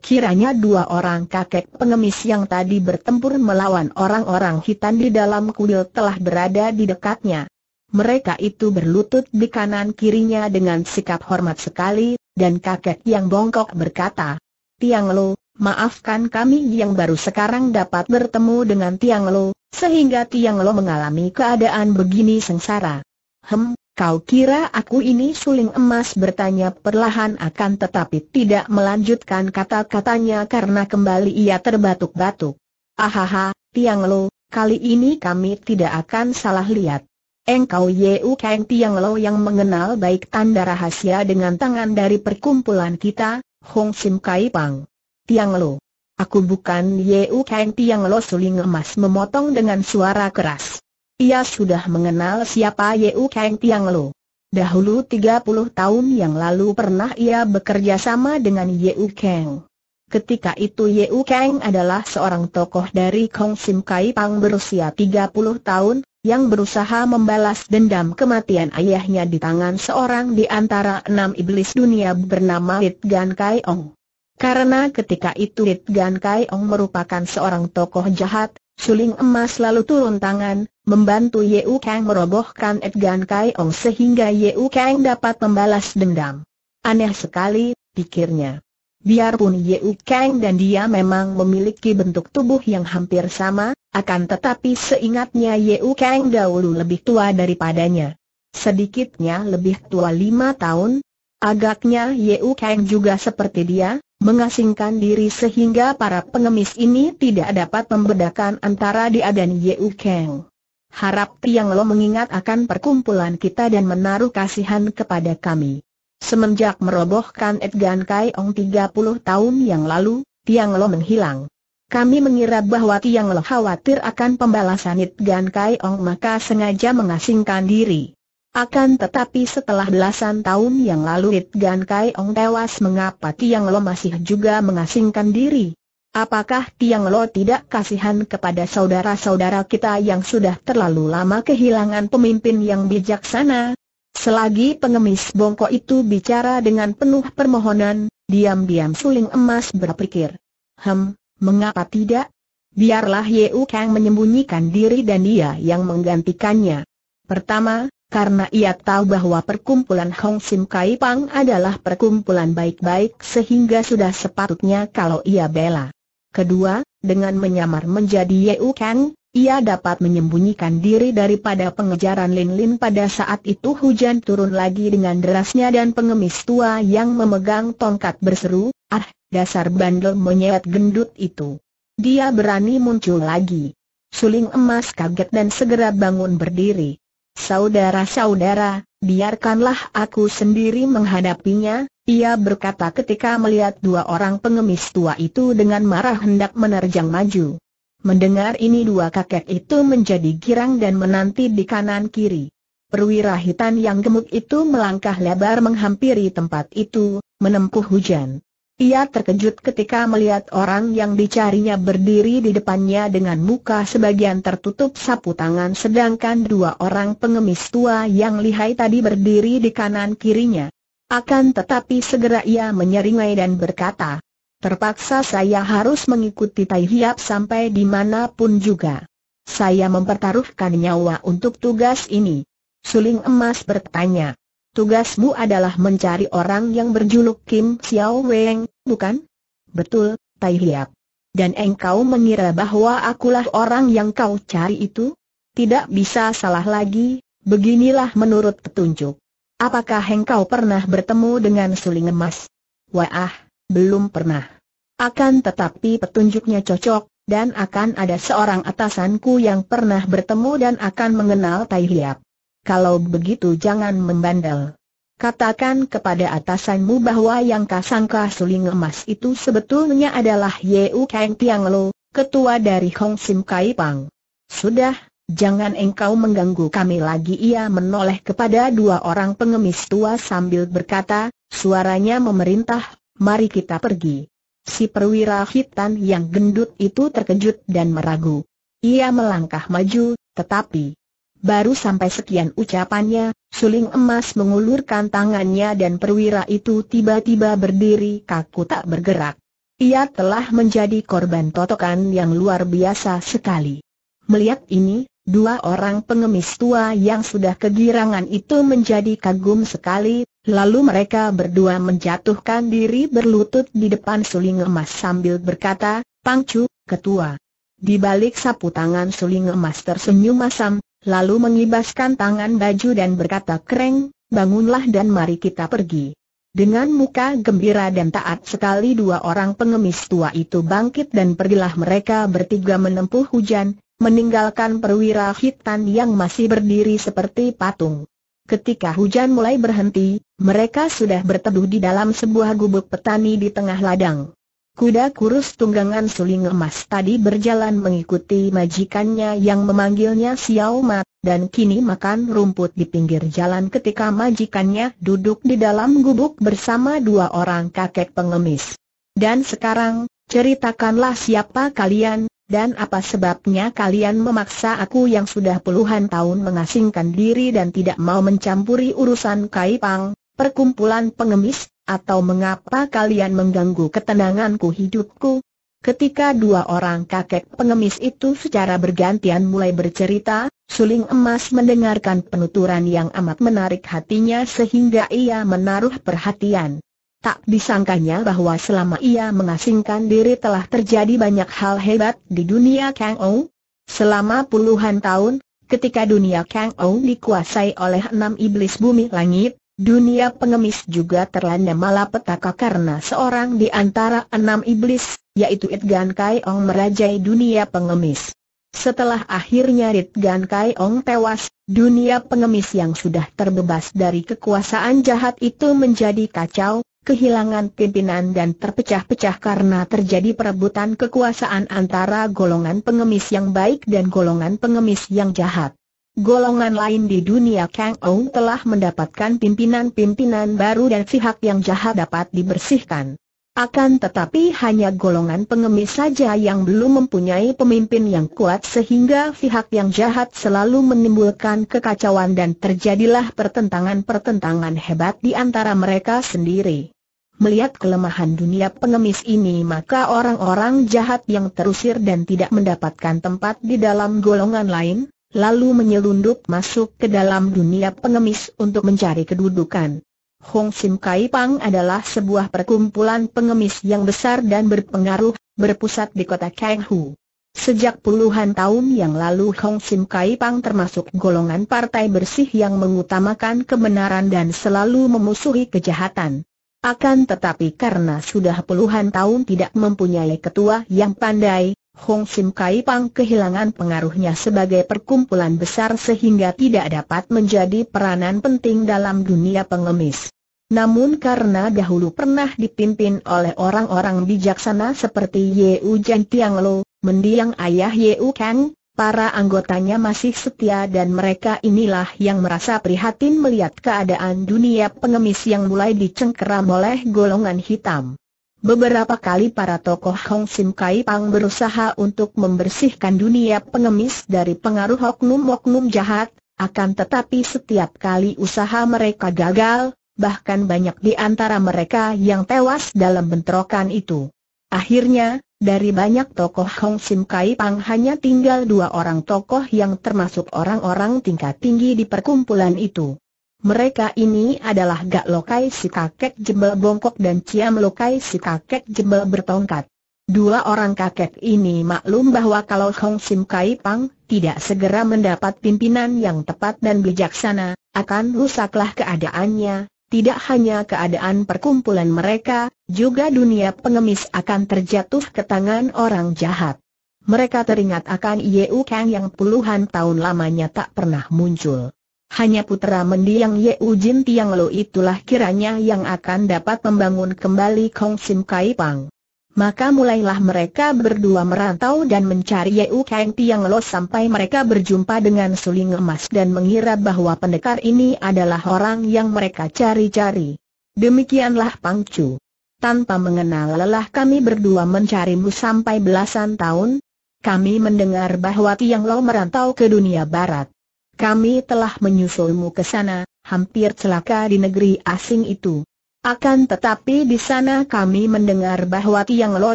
Kiranya dua orang kakek pengemis yang tadi bertempur melawan orang-orang hitam di dalam kuil telah berada di dekatnya. Mereka itu berlutut di kanan kirinya dengan sikap hormat sekali, dan kakek yang bongkok berkata, Tiang Lo, maafkan kami yang baru sekarang dapat bertemu dengan Tiang Lo, sehingga Tiang Lo mengalami keadaan begini sengsara. Hem, kau kira aku ini suling emas bertanya perlahan akan tetapi tidak melanjutkan kata-katanya karena kembali ia terbatuk-batuk. Ahaha, Tiang Lo, kali ini kami tidak akan salah lihat. Engkau Yeu Kang Tiang Lo yang mengenal baik tanda rahasia dengan tangan dari perkumpulan kita, Hong Sim Kai Pang. Tiang Lo. Aku bukan Yeu Kang Tiang Lo suling emas memotong dengan suara keras. Ia sudah mengenal siapa Yeu Kang Tiang Lo. Dahulu 30 tahun yang lalu pernah ia bekerja sama dengan Yeu Kang. Ketika itu Yeu Kang adalah seorang tokoh dari Kong Sim Kai Pang berusia 30 tahun, yang berusaha membalas dendam kematian ayahnya di tangan seorang di antara enam iblis dunia bernama Lit Gan Kai Ong. Karena ketika itu Lit Gan Kai Ong merupakan seorang tokoh jahat, Suling Emas lalu turun tangan, membantu U Kang merobohkan Lit Gan Kai Ong sehingga U Kang dapat membalas dendam. Aneh sekali, pikirnya. Biarpun U Kang dan dia memang memiliki bentuk tubuh yang hampir sama, akan tetapi seingatnya U Kang dahulu lebih tua daripadanya. Sedikitnya lebih tua lima tahun, Agaknya U Kang juga seperti dia, mengasingkan diri sehingga para pengemis ini tidak dapat membedakan antara dia dan Yeu Kang. Harap Tiang Lo mengingat akan perkumpulan kita dan menaruh kasihan kepada kami. Semenjak merobohkan Edgan Kai Ong 30 tahun yang lalu, Tiang Lo menghilang. Kami mengira bahwa Tiang Lo khawatir akan pembalasan Edgan Kai Ong maka sengaja mengasingkan diri. Akan tetapi setelah belasan tahun yang lalu It Gan Kai Ong tewas mengapa Tiang Lo masih juga mengasingkan diri? Apakah Tiang Lo tidak kasihan kepada saudara-saudara kita yang sudah terlalu lama kehilangan pemimpin yang bijaksana? Selagi pengemis bongkok itu bicara dengan penuh permohonan, diam-diam suling emas berpikir. Hem, mengapa tidak? Biarlah Yeu Kang menyembunyikan diri dan dia yang menggantikannya. Pertama, karena ia tahu bahwa perkumpulan Hong Sim Kai Pang adalah perkumpulan baik-baik sehingga sudah sepatutnya kalau ia bela. Kedua, dengan menyamar menjadi Yeu Kang, ia dapat menyembunyikan diri daripada pengejaran Lin Lin pada saat itu hujan turun lagi dengan derasnya dan pengemis tua yang memegang tongkat berseru, ah, dasar bandel menyeret gendut itu. Dia berani muncul lagi. Suling emas kaget dan segera bangun berdiri. Saudara-saudara, biarkanlah aku sendiri menghadapinya, ia berkata ketika melihat dua orang pengemis tua itu dengan marah hendak menerjang maju. Mendengar ini dua kakek itu menjadi girang dan menanti di kanan kiri. Perwira hitam yang gemuk itu melangkah lebar menghampiri tempat itu, menempuh hujan. Ia terkejut ketika melihat orang yang dicarinya berdiri di depannya dengan muka sebagian tertutup sapu tangan sedangkan dua orang pengemis tua yang lihai tadi berdiri di kanan kirinya. Akan tetapi segera ia menyeringai dan berkata, terpaksa saya harus mengikuti Tai Hiap sampai dimanapun juga. Saya mempertaruhkan nyawa untuk tugas ini. Suling emas bertanya, Tugasmu adalah mencari orang yang berjuluk Kim Xiao Weng, bukan? Betul, Tai Hiap. Dan engkau mengira bahwa akulah orang yang kau cari itu? Tidak bisa salah lagi, beginilah menurut petunjuk. Apakah engkau pernah bertemu dengan suling emas? Wah, belum pernah. Akan tetapi petunjuknya cocok, dan akan ada seorang atasanku yang pernah bertemu dan akan mengenal Tai Hiap kalau begitu jangan membandel. Katakan kepada atasanmu bahwa yang kasangka suling emas itu sebetulnya adalah Yeu Kang Tiang Lo, ketua dari Hong Sim Kai Pang. Sudah, jangan engkau mengganggu kami lagi ia menoleh kepada dua orang pengemis tua sambil berkata, suaranya memerintah, mari kita pergi. Si perwira hitam yang gendut itu terkejut dan meragu. Ia melangkah maju, tetapi Baru sampai sekian ucapannya, suling emas mengulurkan tangannya dan perwira itu tiba-tiba berdiri kaku tak bergerak. Ia telah menjadi korban totokan yang luar biasa sekali. Melihat ini, dua orang pengemis tua yang sudah kegirangan itu menjadi kagum sekali, lalu mereka berdua menjatuhkan diri berlutut di depan suling emas sambil berkata, Pangcu, ketua. Di balik sapu tangan suling emas tersenyum masam, lalu mengibaskan tangan baju dan berkata kereng, bangunlah dan mari kita pergi. Dengan muka gembira dan taat sekali dua orang pengemis tua itu bangkit dan pergilah mereka bertiga menempuh hujan, meninggalkan perwira hitam yang masih berdiri seperti patung. Ketika hujan mulai berhenti, mereka sudah berteduh di dalam sebuah gubuk petani di tengah ladang. Kuda kurus tunggangan suling emas tadi berjalan mengikuti majikannya yang memanggilnya Xiao Ma, dan kini makan rumput di pinggir jalan ketika majikannya duduk di dalam gubuk bersama dua orang kakek pengemis. Dan sekarang, ceritakanlah siapa kalian, dan apa sebabnya kalian memaksa aku yang sudah puluhan tahun mengasingkan diri dan tidak mau mencampuri urusan Kaipang, perkumpulan pengemis, atau mengapa kalian mengganggu ketenanganku hidupku? Ketika dua orang kakek pengemis itu secara bergantian mulai bercerita, Suling Emas mendengarkan penuturan yang amat menarik hatinya sehingga ia menaruh perhatian. Tak disangkanya bahwa selama ia mengasingkan diri telah terjadi banyak hal hebat di dunia Kang Ou. Selama puluhan tahun, ketika dunia Kang Ou dikuasai oleh enam iblis bumi langit, Dunia pengemis juga terlanda malapetaka karena seorang di antara enam iblis, yaitu Itgan Kai Ong merajai dunia pengemis. Setelah akhirnya Itgan Kai Ong tewas, dunia pengemis yang sudah terbebas dari kekuasaan jahat itu menjadi kacau, kehilangan pimpinan dan terpecah-pecah karena terjadi perebutan kekuasaan antara golongan pengemis yang baik dan golongan pengemis yang jahat. Golongan lain di dunia Kang Ou telah mendapatkan pimpinan-pimpinan baru dan pihak yang jahat dapat dibersihkan. Akan tetapi hanya golongan pengemis saja yang belum mempunyai pemimpin yang kuat sehingga pihak yang jahat selalu menimbulkan kekacauan dan terjadilah pertentangan-pertentangan hebat di antara mereka sendiri. Melihat kelemahan dunia pengemis ini maka orang-orang jahat yang terusir dan tidak mendapatkan tempat di dalam golongan lain, lalu menyelundup masuk ke dalam dunia pengemis untuk mencari kedudukan. Hong Sim Kai Pang adalah sebuah perkumpulan pengemis yang besar dan berpengaruh, berpusat di kota Hu. Sejak puluhan tahun yang lalu Hong Sim Kai Pang termasuk golongan partai bersih yang mengutamakan kebenaran dan selalu memusuhi kejahatan. Akan tetapi karena sudah puluhan tahun tidak mempunyai ketua yang pandai, Hong Sim Kai Pang kehilangan pengaruhnya sebagai perkumpulan besar sehingga tidak dapat menjadi peranan penting dalam dunia pengemis. Namun karena dahulu pernah dipimpin oleh orang-orang bijaksana seperti Ye U Jan Tiang Lo, mendiang ayah Ye U Kang, para anggotanya masih setia dan mereka inilah yang merasa prihatin melihat keadaan dunia pengemis yang mulai dicengkeram oleh golongan hitam. Beberapa kali para tokoh Hong Sim Kai Pang berusaha untuk membersihkan dunia pengemis dari pengaruh oknum-oknum jahat, akan tetapi setiap kali usaha mereka gagal, bahkan banyak di antara mereka yang tewas dalam bentrokan itu. Akhirnya, dari banyak tokoh Hong Sim Kai Pang hanya tinggal dua orang tokoh yang termasuk orang-orang tingkat tinggi di perkumpulan itu. Mereka ini adalah Gak Lokai si kakek jebel bongkok dan Ciam Lokai si kakek jebel bertongkat. Dua orang kakek ini maklum bahwa kalau Hong Sim Kai Pang tidak segera mendapat pimpinan yang tepat dan bijaksana, akan rusaklah keadaannya, tidak hanya keadaan perkumpulan mereka, juga dunia pengemis akan terjatuh ke tangan orang jahat. Mereka teringat akan Yeu Kang yang puluhan tahun lamanya tak pernah muncul hanya putera mendiang Ye Ujin Tiang Lo itulah kiranya yang akan dapat membangun kembali Kong Sim Kai Pang. Maka mulailah mereka berdua merantau dan mencari Ye U Kang Tiang Lo sampai mereka berjumpa dengan suling emas dan mengira bahwa pendekar ini adalah orang yang mereka cari-cari. Demikianlah Pang Chu. Tanpa mengenal lelah kami berdua mencarimu sampai belasan tahun, kami mendengar bahwa Tiang Lo merantau ke dunia barat. Kami telah menyusulmu ke sana, hampir celaka di negeri asing itu. Akan tetapi di sana kami mendengar bahwa Tiang Lo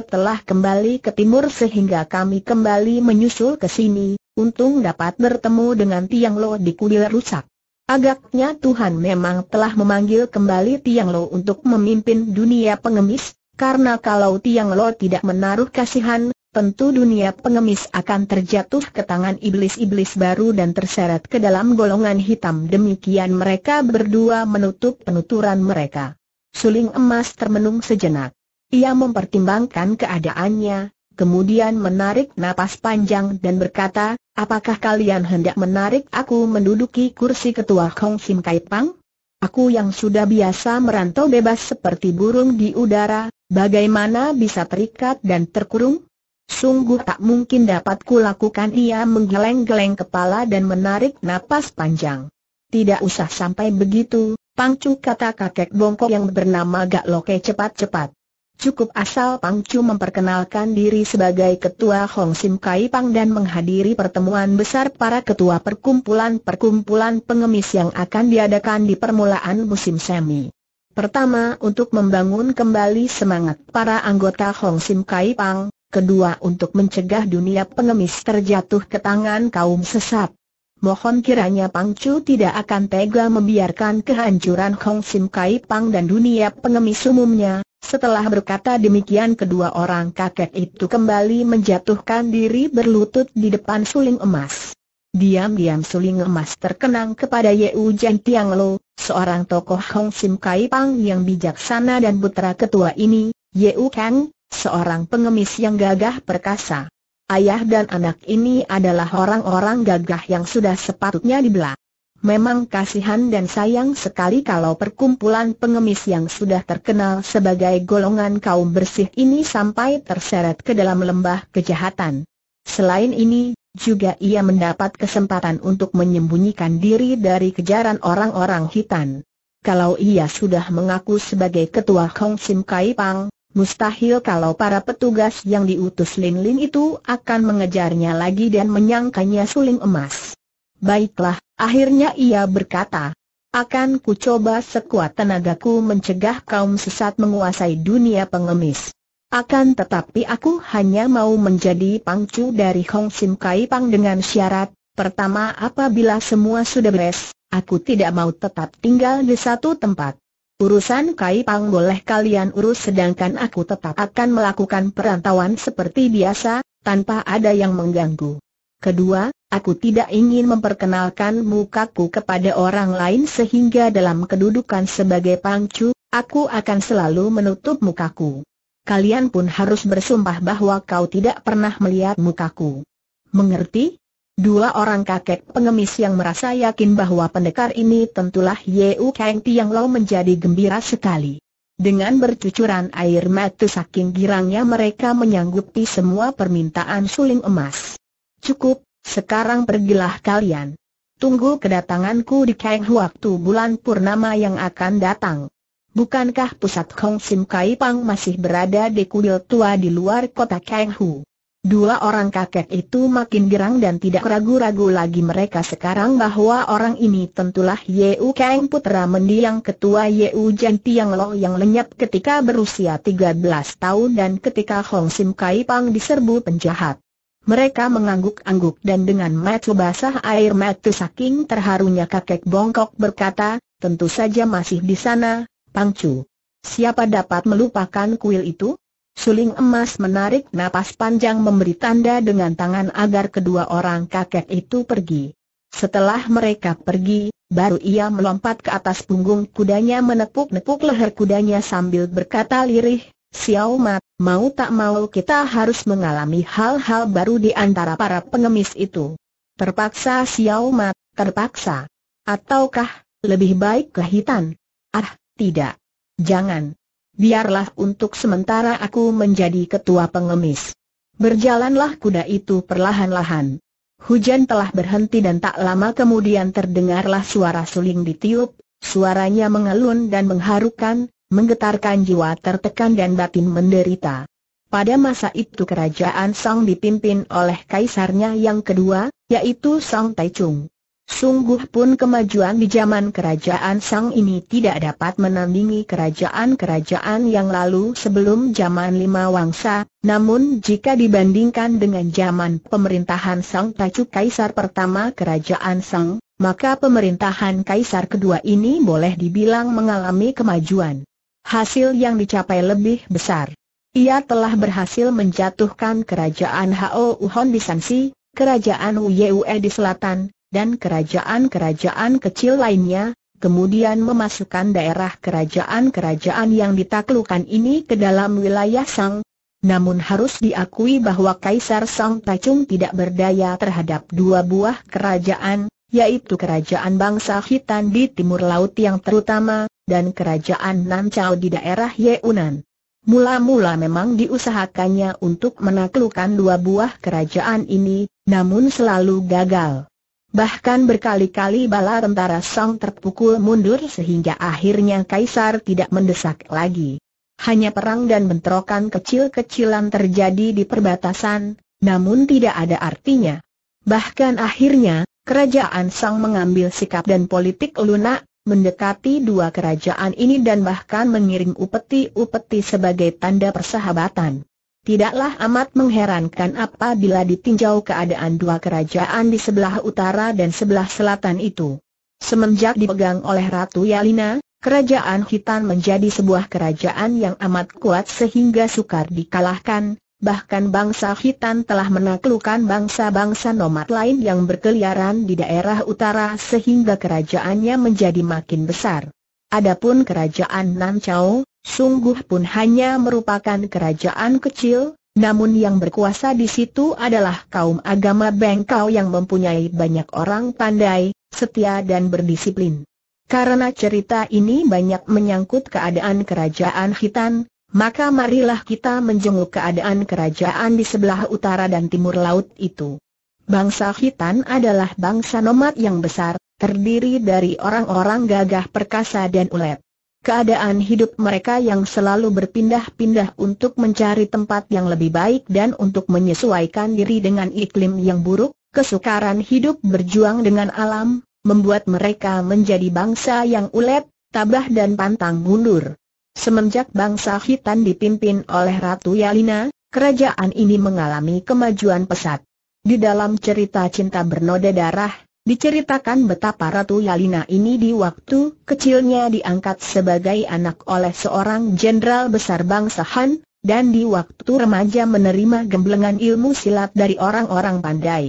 telah kembali ke timur sehingga kami kembali menyusul ke sini, untung dapat bertemu dengan Tiang Lo di kuil rusak. Agaknya Tuhan memang telah memanggil kembali Tiang Lo untuk memimpin dunia pengemis, karena kalau Tiang Lo tidak menaruh kasihan, tentu dunia pengemis akan terjatuh ke tangan iblis-iblis baru dan terseret ke dalam golongan hitam demikian mereka berdua menutup penuturan mereka. Suling emas termenung sejenak. Ia mempertimbangkan keadaannya, kemudian menarik napas panjang dan berkata, apakah kalian hendak menarik aku menduduki kursi ketua Hong Sim Kai Pang? Aku yang sudah biasa merantau bebas seperti burung di udara, bagaimana bisa terikat dan terkurung? Sungguh tak mungkin dapat kulakukan ia menggeleng-geleng kepala dan menarik napas panjang. Tidak usah sampai begitu, Pangcu kata kakek bongkok yang bernama Gak Loke cepat-cepat. Cukup asal Pangcu memperkenalkan diri sebagai ketua Hong Sim Kai Pang dan menghadiri pertemuan besar para ketua perkumpulan-perkumpulan pengemis yang akan diadakan di permulaan musim semi. Pertama untuk membangun kembali semangat para anggota Hong Sim Kai Pang, kedua untuk mencegah dunia pengemis terjatuh ke tangan kaum sesat. Mohon kiranya Pang Chu tidak akan tega membiarkan kehancuran Hong Sim Kai Pang dan dunia pengemis umumnya. Setelah berkata demikian kedua orang kakek itu kembali menjatuhkan diri berlutut di depan suling emas. Diam-diam suling emas terkenang kepada Ye Yeu Jian Tiang Lo, seorang tokoh Hong Sim Kai Pang yang bijaksana dan putra ketua ini, Ye Yeu Kang, Seorang pengemis yang gagah perkasa. Ayah dan anak ini adalah orang-orang gagah yang sudah sepatutnya dibela. Memang kasihan dan sayang sekali kalau perkumpulan pengemis yang sudah terkenal sebagai golongan kaum bersih ini sampai terseret ke dalam lembah kejahatan. Selain ini, juga ia mendapat kesempatan untuk menyembunyikan diri dari kejaran orang-orang hitam. Kalau ia sudah mengaku sebagai ketua Kong Sim Kai Pang, Mustahil kalau para petugas yang diutus Lin Lin itu akan mengejarnya lagi dan menyangkanya suling emas. Baiklah, akhirnya ia berkata, akan ku coba sekuat tenagaku mencegah kaum sesat menguasai dunia pengemis. Akan tetapi aku hanya mau menjadi pangcu dari Hong Sim Kai Pang dengan syarat, pertama apabila semua sudah beres, aku tidak mau tetap tinggal di satu tempat. Urusan Kai Pang boleh kalian urus sedangkan aku tetap akan melakukan perantauan seperti biasa, tanpa ada yang mengganggu. Kedua, aku tidak ingin memperkenalkan mukaku kepada orang lain sehingga dalam kedudukan sebagai pangcu, aku akan selalu menutup mukaku. Kalian pun harus bersumpah bahwa kau tidak pernah melihat mukaku. Mengerti? Dua orang kakek pengemis yang merasa yakin bahwa pendekar ini tentulah Yeu Kang Tiang Lo menjadi gembira sekali. Dengan bercucuran air mata saking girangnya mereka menyanggupi semua permintaan suling emas. Cukup, sekarang pergilah kalian. Tunggu kedatanganku di Kang waktu bulan purnama yang akan datang. Bukankah pusat Kong Sim Kai Pang masih berada di kuil tua di luar kota Kang Hu? Dua orang kakek itu makin girang dan tidak ragu-ragu lagi mereka sekarang bahwa orang ini tentulah Yeu Kang putra mendiang ketua Yeu Jan Lo yang lenyap ketika berusia 13 tahun dan ketika Hong Sim Kai Pang diserbu penjahat. Mereka mengangguk-angguk dan dengan mata basah air mata saking terharunya kakek bongkok berkata, tentu saja masih di sana, Pangcu. Siapa dapat melupakan kuil itu? Suling emas menarik napas panjang memberi tanda dengan tangan agar kedua orang kakek itu pergi. Setelah mereka pergi, baru ia melompat ke atas punggung kudanya menepuk-nepuk leher kudanya sambil berkata lirih, Xiao Mat, mau tak mau kita harus mengalami hal-hal baru di antara para pengemis itu. Terpaksa Xiao Mat, terpaksa. Ataukah, lebih baik kehitan? Ah, tidak. Jangan biarlah untuk sementara aku menjadi ketua pengemis. Berjalanlah kuda itu perlahan-lahan. Hujan telah berhenti dan tak lama kemudian terdengarlah suara suling ditiup, suaranya mengelun dan mengharukan, menggetarkan jiwa tertekan dan batin menderita. Pada masa itu kerajaan Song dipimpin oleh kaisarnya yang kedua, yaitu Song Taichung. Sungguh pun kemajuan di zaman kerajaan Sang ini tidak dapat menandingi kerajaan-kerajaan yang lalu sebelum zaman Lima Wangsa, namun jika dibandingkan dengan zaman pemerintahan Sang Tacu Kaisar pertama kerajaan Sang, maka pemerintahan Kaisar kedua ini boleh dibilang mengalami kemajuan. Hasil yang dicapai lebih besar. Ia telah berhasil menjatuhkan kerajaan Hao Uhon di Sansi, kerajaan Uyue di selatan, dan kerajaan-kerajaan kecil lainnya, kemudian memasukkan daerah kerajaan-kerajaan yang ditaklukan ini ke dalam wilayah Sang. Namun harus diakui bahwa Kaisar Sang Tacung tidak berdaya terhadap dua buah kerajaan, yaitu kerajaan bangsa Hitan di timur laut yang terutama, dan kerajaan Nancao di daerah Yeunan. Mula-mula memang diusahakannya untuk menaklukkan dua buah kerajaan ini, namun selalu gagal. Bahkan berkali-kali bala tentara Song terpukul mundur sehingga akhirnya Kaisar tidak mendesak lagi. Hanya perang dan bentrokan kecil-kecilan terjadi di perbatasan, namun tidak ada artinya. Bahkan akhirnya, kerajaan Song mengambil sikap dan politik lunak, mendekati dua kerajaan ini dan bahkan mengirim upeti-upeti sebagai tanda persahabatan. Tidaklah amat mengherankan apabila ditinjau keadaan dua kerajaan di sebelah utara dan sebelah selatan itu. Semenjak dipegang oleh Ratu Yalina, kerajaan Hitan menjadi sebuah kerajaan yang amat kuat sehingga sukar dikalahkan, bahkan bangsa Hitan telah menaklukkan bangsa-bangsa nomad lain yang berkeliaran di daerah utara sehingga kerajaannya menjadi makin besar. Adapun kerajaan Nanchao, sungguh pun hanya merupakan kerajaan kecil, namun yang berkuasa di situ adalah kaum agama Bengkau yang mempunyai banyak orang pandai, setia dan berdisiplin. Karena cerita ini banyak menyangkut keadaan kerajaan Hitan, maka marilah kita menjenguk keadaan kerajaan di sebelah utara dan timur laut itu. Bangsa Hitan adalah bangsa nomad yang besar, terdiri dari orang-orang gagah perkasa dan ulet keadaan hidup mereka yang selalu berpindah-pindah untuk mencari tempat yang lebih baik dan untuk menyesuaikan diri dengan iklim yang buruk, kesukaran hidup berjuang dengan alam, membuat mereka menjadi bangsa yang ulet, tabah dan pantang mundur. Semenjak bangsa Hitan dipimpin oleh Ratu Yalina, kerajaan ini mengalami kemajuan pesat. Di dalam cerita cinta bernoda darah, Diceritakan betapa Ratu Yalina ini di waktu kecilnya diangkat sebagai anak oleh seorang jenderal besar bangsa Han, dan di waktu remaja menerima gemblengan ilmu silat dari orang-orang pandai.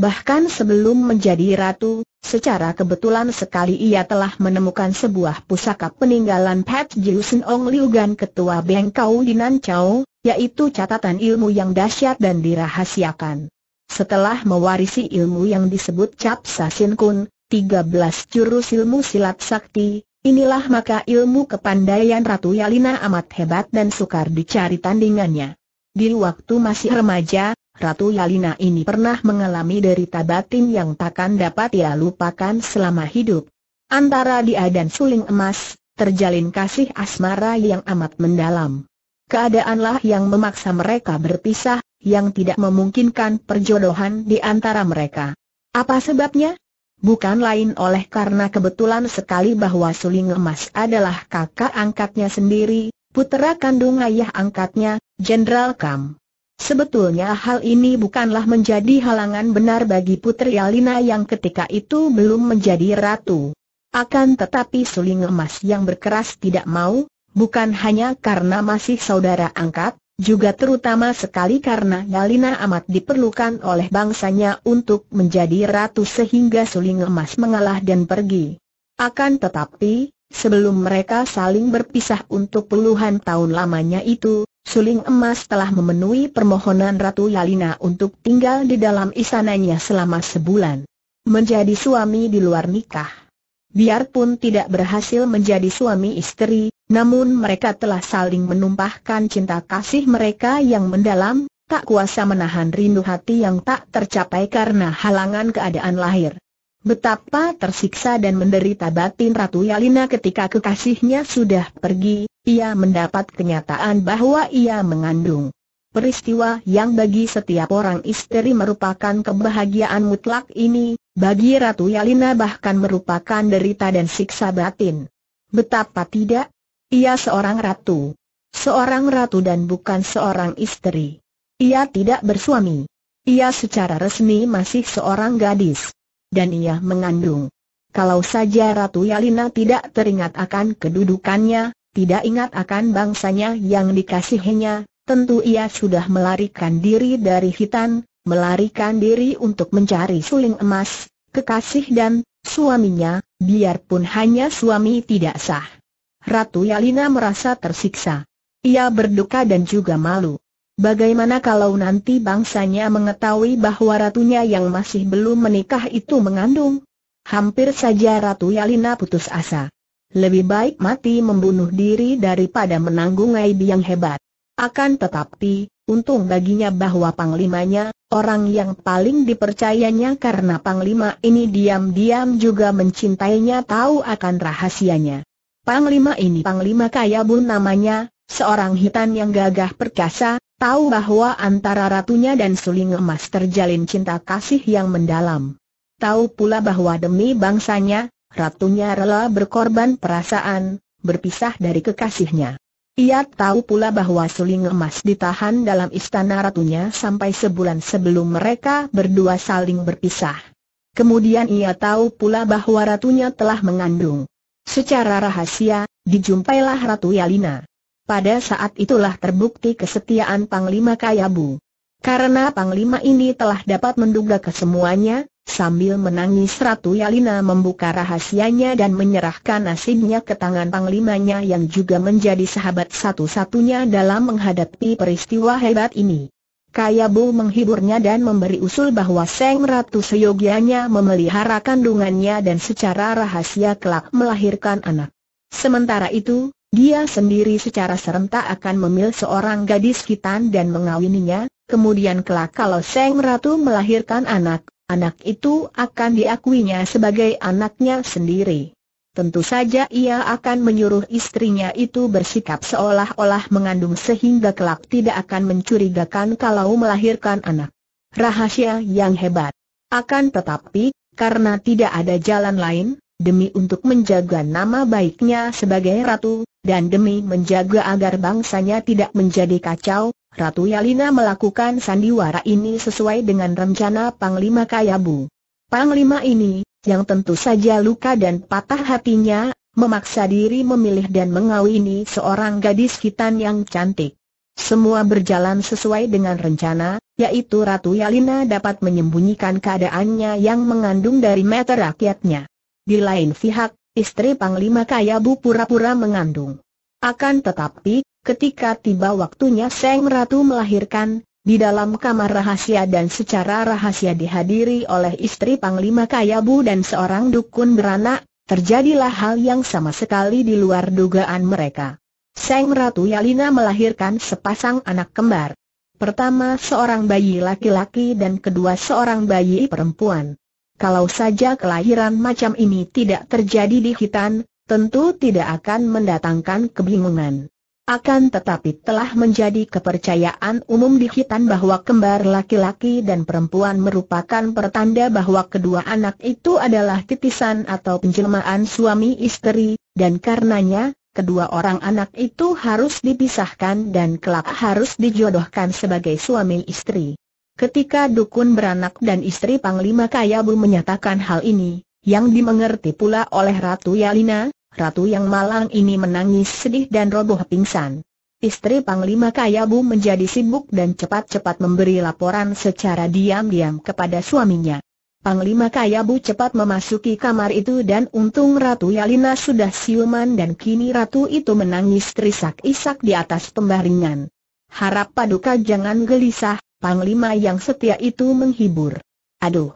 Bahkan sebelum menjadi ratu, secara kebetulan sekali ia telah menemukan sebuah pusaka peninggalan Pat Jiusen Ong Liugan ketua Bengkau Dinan Chow, yaitu catatan ilmu yang dahsyat dan dirahasiakan. Setelah mewarisi ilmu yang disebut Cap Sasin Kun, 13 jurus ilmu silat sakti, inilah maka ilmu kepandaian Ratu Yalina amat hebat dan sukar dicari tandingannya. Di waktu masih remaja, Ratu Yalina ini pernah mengalami derita batin yang takkan dapat ia lupakan selama hidup. Antara dia dan suling emas, terjalin kasih asmara yang amat mendalam. Keadaanlah yang memaksa mereka berpisah, yang tidak memungkinkan perjodohan di antara mereka. Apa sebabnya? Bukan lain oleh karena kebetulan sekali bahwa Suling Emas adalah kakak angkatnya sendiri, putera kandung ayah angkatnya, Jenderal Kam. Sebetulnya hal ini bukanlah menjadi halangan benar bagi Putri Alina yang ketika itu belum menjadi ratu. Akan tetapi Suling Emas yang berkeras tidak mau, bukan hanya karena masih saudara angkat, juga terutama sekali karena Galina amat diperlukan oleh bangsanya untuk menjadi ratu sehingga suling emas mengalah dan pergi. Akan tetapi, sebelum mereka saling berpisah untuk puluhan tahun lamanya itu, suling emas telah memenuhi permohonan Ratu Yalina untuk tinggal di dalam istananya selama sebulan. Menjadi suami di luar nikah. Biarpun tidak berhasil menjadi suami istri, namun mereka telah saling menumpahkan cinta kasih mereka yang mendalam, tak kuasa menahan rindu hati yang tak tercapai karena halangan keadaan lahir. Betapa tersiksa dan menderita batin Ratu Yalina ketika kekasihnya sudah pergi, ia mendapat kenyataan bahwa ia mengandung. Peristiwa yang bagi setiap orang istri merupakan kebahagiaan mutlak ini, bagi Ratu Yalina bahkan merupakan derita dan siksa batin. Betapa tidak, ia seorang ratu. Seorang ratu dan bukan seorang istri. Ia tidak bersuami. Ia secara resmi masih seorang gadis. Dan ia mengandung. Kalau saja Ratu Yalina tidak teringat akan kedudukannya, tidak ingat akan bangsanya yang dikasihinya, tentu ia sudah melarikan diri dari hitan, melarikan diri untuk mencari suling emas, kekasih dan suaminya, biarpun hanya suami tidak sah. Ratu Yalina merasa tersiksa. Ia berduka dan juga malu. Bagaimana kalau nanti bangsanya mengetahui bahwa ratunya yang masih belum menikah itu mengandung? Hampir saja Ratu Yalina putus asa. Lebih baik mati membunuh diri daripada menanggung aib yang hebat. Akan tetapi, untung baginya bahwa panglimanya, orang yang paling dipercayanya karena panglima ini diam-diam juga mencintainya tahu akan rahasianya. Panglima ini Panglima Kayabun namanya, seorang hitam yang gagah perkasa, tahu bahwa antara ratunya dan suling emas terjalin cinta kasih yang mendalam. Tahu pula bahwa demi bangsanya, ratunya rela berkorban perasaan, berpisah dari kekasihnya. Ia tahu pula bahwa suling emas ditahan dalam istana ratunya sampai sebulan sebelum mereka berdua saling berpisah. Kemudian ia tahu pula bahwa ratunya telah mengandung. Secara rahasia, dijumpailah Ratu Yalina. Pada saat itulah terbukti kesetiaan Panglima Kayabu. Karena Panglima ini telah dapat menduga kesemuanya, sambil menangis Ratu Yalina membuka rahasianya dan menyerahkan nasibnya ke tangan Panglimanya yang juga menjadi sahabat satu-satunya dalam menghadapi peristiwa hebat ini. Kaya Kayabu menghiburnya dan memberi usul bahwa Seng Ratu seyogianya memelihara kandungannya dan secara rahasia kelak melahirkan anak. Sementara itu, dia sendiri secara serentak akan memil seorang gadis Kitan dan mengawininya, kemudian kelak kalau Seng Ratu melahirkan anak, anak itu akan diakuinya sebagai anaknya sendiri. Tentu saja ia akan menyuruh istrinya itu bersikap seolah-olah mengandung sehingga kelak tidak akan mencurigakan kalau melahirkan anak. Rahasia yang hebat. Akan tetapi, karena tidak ada jalan lain, demi untuk menjaga nama baiknya sebagai ratu, dan demi menjaga agar bangsanya tidak menjadi kacau, Ratu Yalina melakukan sandiwara ini sesuai dengan rencana Panglima Kayabu. Panglima ini, yang tentu saja luka dan patah hatinya, memaksa diri memilih dan mengawini seorang gadis kitan yang cantik. Semua berjalan sesuai dengan rencana, yaitu Ratu Yalina dapat menyembunyikan keadaannya yang mengandung dari mata rakyatnya. Di lain pihak, istri Panglima Kayabu pura-pura mengandung. Akan tetapi, ketika tiba waktunya Seng Ratu melahirkan, di dalam kamar rahasia dan secara rahasia dihadiri oleh istri Panglima Kayabu dan seorang dukun beranak, terjadilah hal yang sama sekali di luar dugaan mereka. Seng Ratu Yalina melahirkan sepasang anak kembar. Pertama seorang bayi laki-laki dan kedua seorang bayi perempuan. Kalau saja kelahiran macam ini tidak terjadi di Hitan, tentu tidak akan mendatangkan kebingungan. Akan tetapi telah menjadi kepercayaan umum di hitan bahwa kembar laki-laki dan perempuan merupakan pertanda bahwa kedua anak itu adalah titisan atau penjelmaan suami istri, dan karenanya, kedua orang anak itu harus dipisahkan dan kelak harus dijodohkan sebagai suami istri. Ketika dukun beranak dan istri Panglima Kayabu menyatakan hal ini, yang dimengerti pula oleh Ratu Yalina, Ratu yang malang ini menangis sedih dan roboh pingsan. Istri Panglima Kayabu menjadi sibuk dan cepat-cepat memberi laporan secara diam-diam kepada suaminya. Panglima Kayabu cepat memasuki kamar itu dan untung Ratu Yalina sudah siuman dan kini Ratu itu menangis terisak-isak di atas pembaringan. Harap Paduka jangan gelisah, Panglima yang setia itu menghibur. Aduh,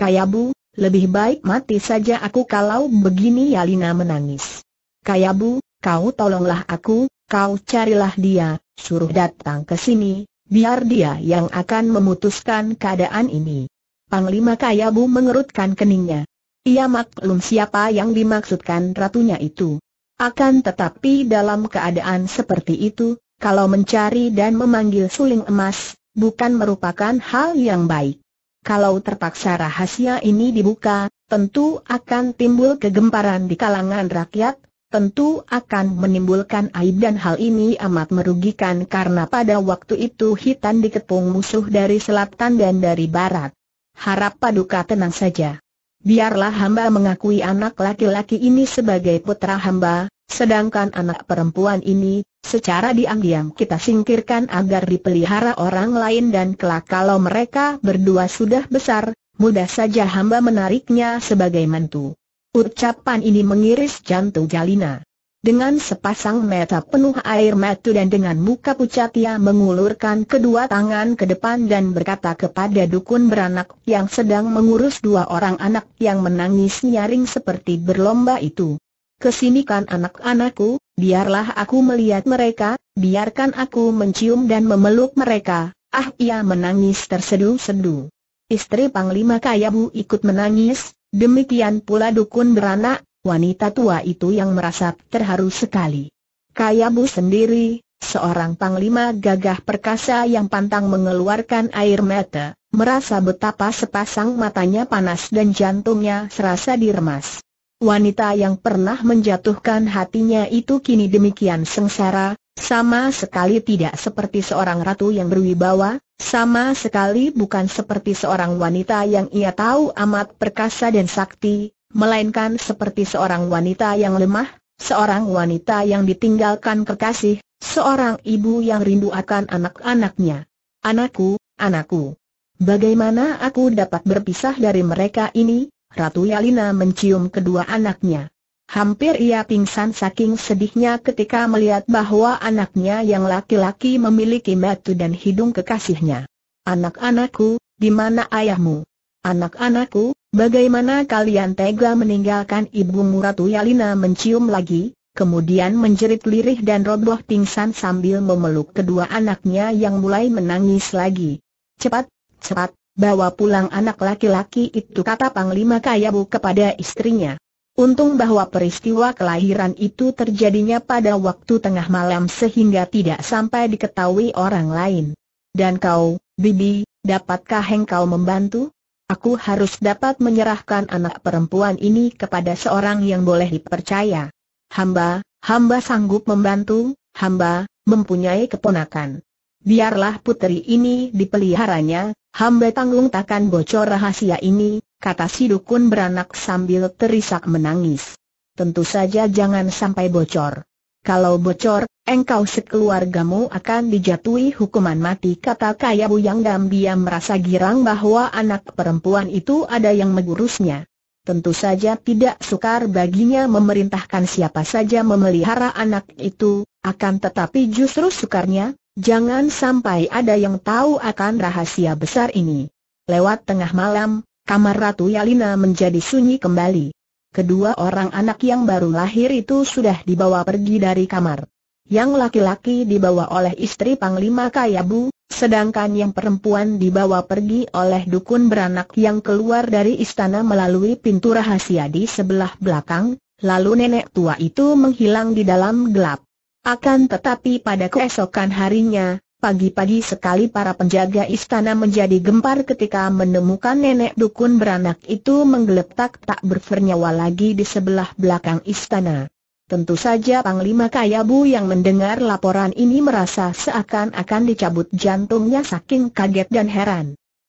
Kayabu, lebih baik mati saja aku kalau begini Yalina menangis. Kayabu, kau tolonglah aku, kau carilah dia, suruh datang ke sini, biar dia yang akan memutuskan keadaan ini. Panglima Kayabu mengerutkan keningnya. Ia maklum siapa yang dimaksudkan ratunya itu. Akan tetapi dalam keadaan seperti itu, kalau mencari dan memanggil suling emas, bukan merupakan hal yang baik kalau terpaksa rahasia ini dibuka, tentu akan timbul kegemparan di kalangan rakyat, tentu akan menimbulkan aib dan hal ini amat merugikan karena pada waktu itu hitan dikepung musuh dari selatan dan dari barat. Harap paduka tenang saja. Biarlah hamba mengakui anak laki-laki ini sebagai putra hamba, Sedangkan anak perempuan ini, secara diam-diam kita singkirkan agar dipelihara orang lain dan kelak kalau mereka berdua sudah besar, mudah saja hamba menariknya sebagai mantu. Ucapan ini mengiris jantung Jalina. Dengan sepasang mata penuh air mata dan dengan muka pucat ia mengulurkan kedua tangan ke depan dan berkata kepada dukun beranak yang sedang mengurus dua orang anak yang menangis nyaring seperti berlomba itu kesinikan anak-anakku, biarlah aku melihat mereka, biarkan aku mencium dan memeluk mereka. Ah ia menangis terseduh sedu Istri Panglima Kayabu ikut menangis, demikian pula dukun beranak, wanita tua itu yang merasa terharu sekali. Kayabu sendiri, seorang Panglima gagah perkasa yang pantang mengeluarkan air mata, merasa betapa sepasang matanya panas dan jantungnya serasa diremas wanita yang pernah menjatuhkan hatinya itu kini demikian sengsara, sama sekali tidak seperti seorang ratu yang berwibawa, sama sekali bukan seperti seorang wanita yang ia tahu amat perkasa dan sakti, melainkan seperti seorang wanita yang lemah, seorang wanita yang ditinggalkan kekasih, seorang ibu yang rindu akan anak-anaknya. Anakku, anakku. Bagaimana aku dapat berpisah dari mereka ini? Ratu Yalina mencium kedua anaknya. Hampir ia pingsan saking sedihnya ketika melihat bahwa anaknya yang laki-laki memiliki mata dan hidung kekasihnya. Anak-anakku, di mana ayahmu? Anak-anakku, bagaimana kalian tega meninggalkan ibumu Ratu Yalina mencium lagi, kemudian menjerit lirih dan roboh pingsan sambil memeluk kedua anaknya yang mulai menangis lagi. Cepat, cepat, bawa pulang anak laki-laki itu kata Panglima Kayabu kepada istrinya. Untung bahwa peristiwa kelahiran itu terjadinya pada waktu tengah malam sehingga tidak sampai diketahui orang lain. Dan kau, Bibi, dapatkah engkau membantu? Aku harus dapat menyerahkan anak perempuan ini kepada seorang yang boleh dipercaya. Hamba, hamba sanggup membantu, hamba, mempunyai keponakan. Biarlah putri ini dipeliharanya, Hamba tanggung takkan bocor rahasia ini, kata si dukun beranak sambil terisak menangis. Tentu saja jangan sampai bocor. Kalau bocor, engkau sekeluargamu akan dijatuhi hukuman mati kata Kaya Buyang Gambia merasa girang bahwa anak perempuan itu ada yang mengurusnya. Tentu saja tidak sukar baginya memerintahkan siapa saja memelihara anak itu, akan tetapi justru sukarnya, Jangan sampai ada yang tahu akan rahasia besar ini. Lewat tengah malam, kamar Ratu Yalina menjadi sunyi kembali. Kedua orang anak yang baru lahir itu sudah dibawa pergi dari kamar. Yang laki-laki dibawa oleh istri Panglima Kayabu, sedangkan yang perempuan dibawa pergi oleh dukun beranak yang keluar dari istana melalui pintu rahasia di sebelah belakang, lalu nenek tua itu menghilang di dalam gelap. Akan tetapi pada keesokan harinya, pagi-pagi sekali para penjaga istana menjadi gempar ketika menemukan nenek dukun beranak itu menggeletak tak bernyawa lagi di sebelah belakang istana. Tentu saja Panglima Kayabu yang mendengar laporan ini merasa seakan-akan dicabut jantungnya saking kaget dan heran.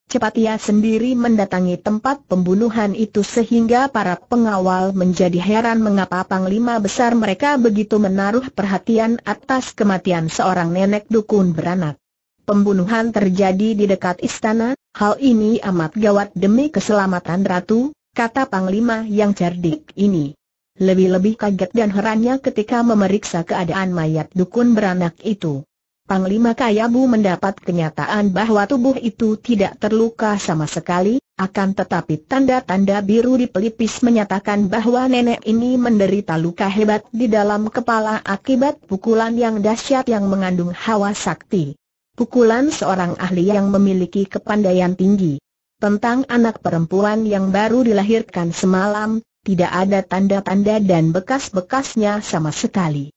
Cepat ia sendiri mendatangi tempat pembunuhan itu sehingga para pengawal menjadi heran mengapa panglima besar mereka begitu menaruh perhatian atas kematian seorang nenek dukun beranak. Pembunuhan terjadi di dekat istana, hal ini amat gawat demi keselamatan ratu, kata panglima yang cerdik ini. Lebih-lebih kaget dan herannya ketika memeriksa keadaan mayat dukun beranak itu. Panglima Kayabu mendapat kenyataan bahwa tubuh itu tidak terluka sama sekali, akan tetapi tanda-tanda biru di pelipis menyatakan bahwa nenek ini menderita luka hebat di dalam kepala akibat pukulan yang dahsyat yang mengandung hawa sakti. Pukulan seorang ahli yang memiliki kepandaian tinggi. Tentang anak perempuan yang baru dilahirkan semalam, tidak ada tanda-tanda dan bekas-bekasnya sama sekali.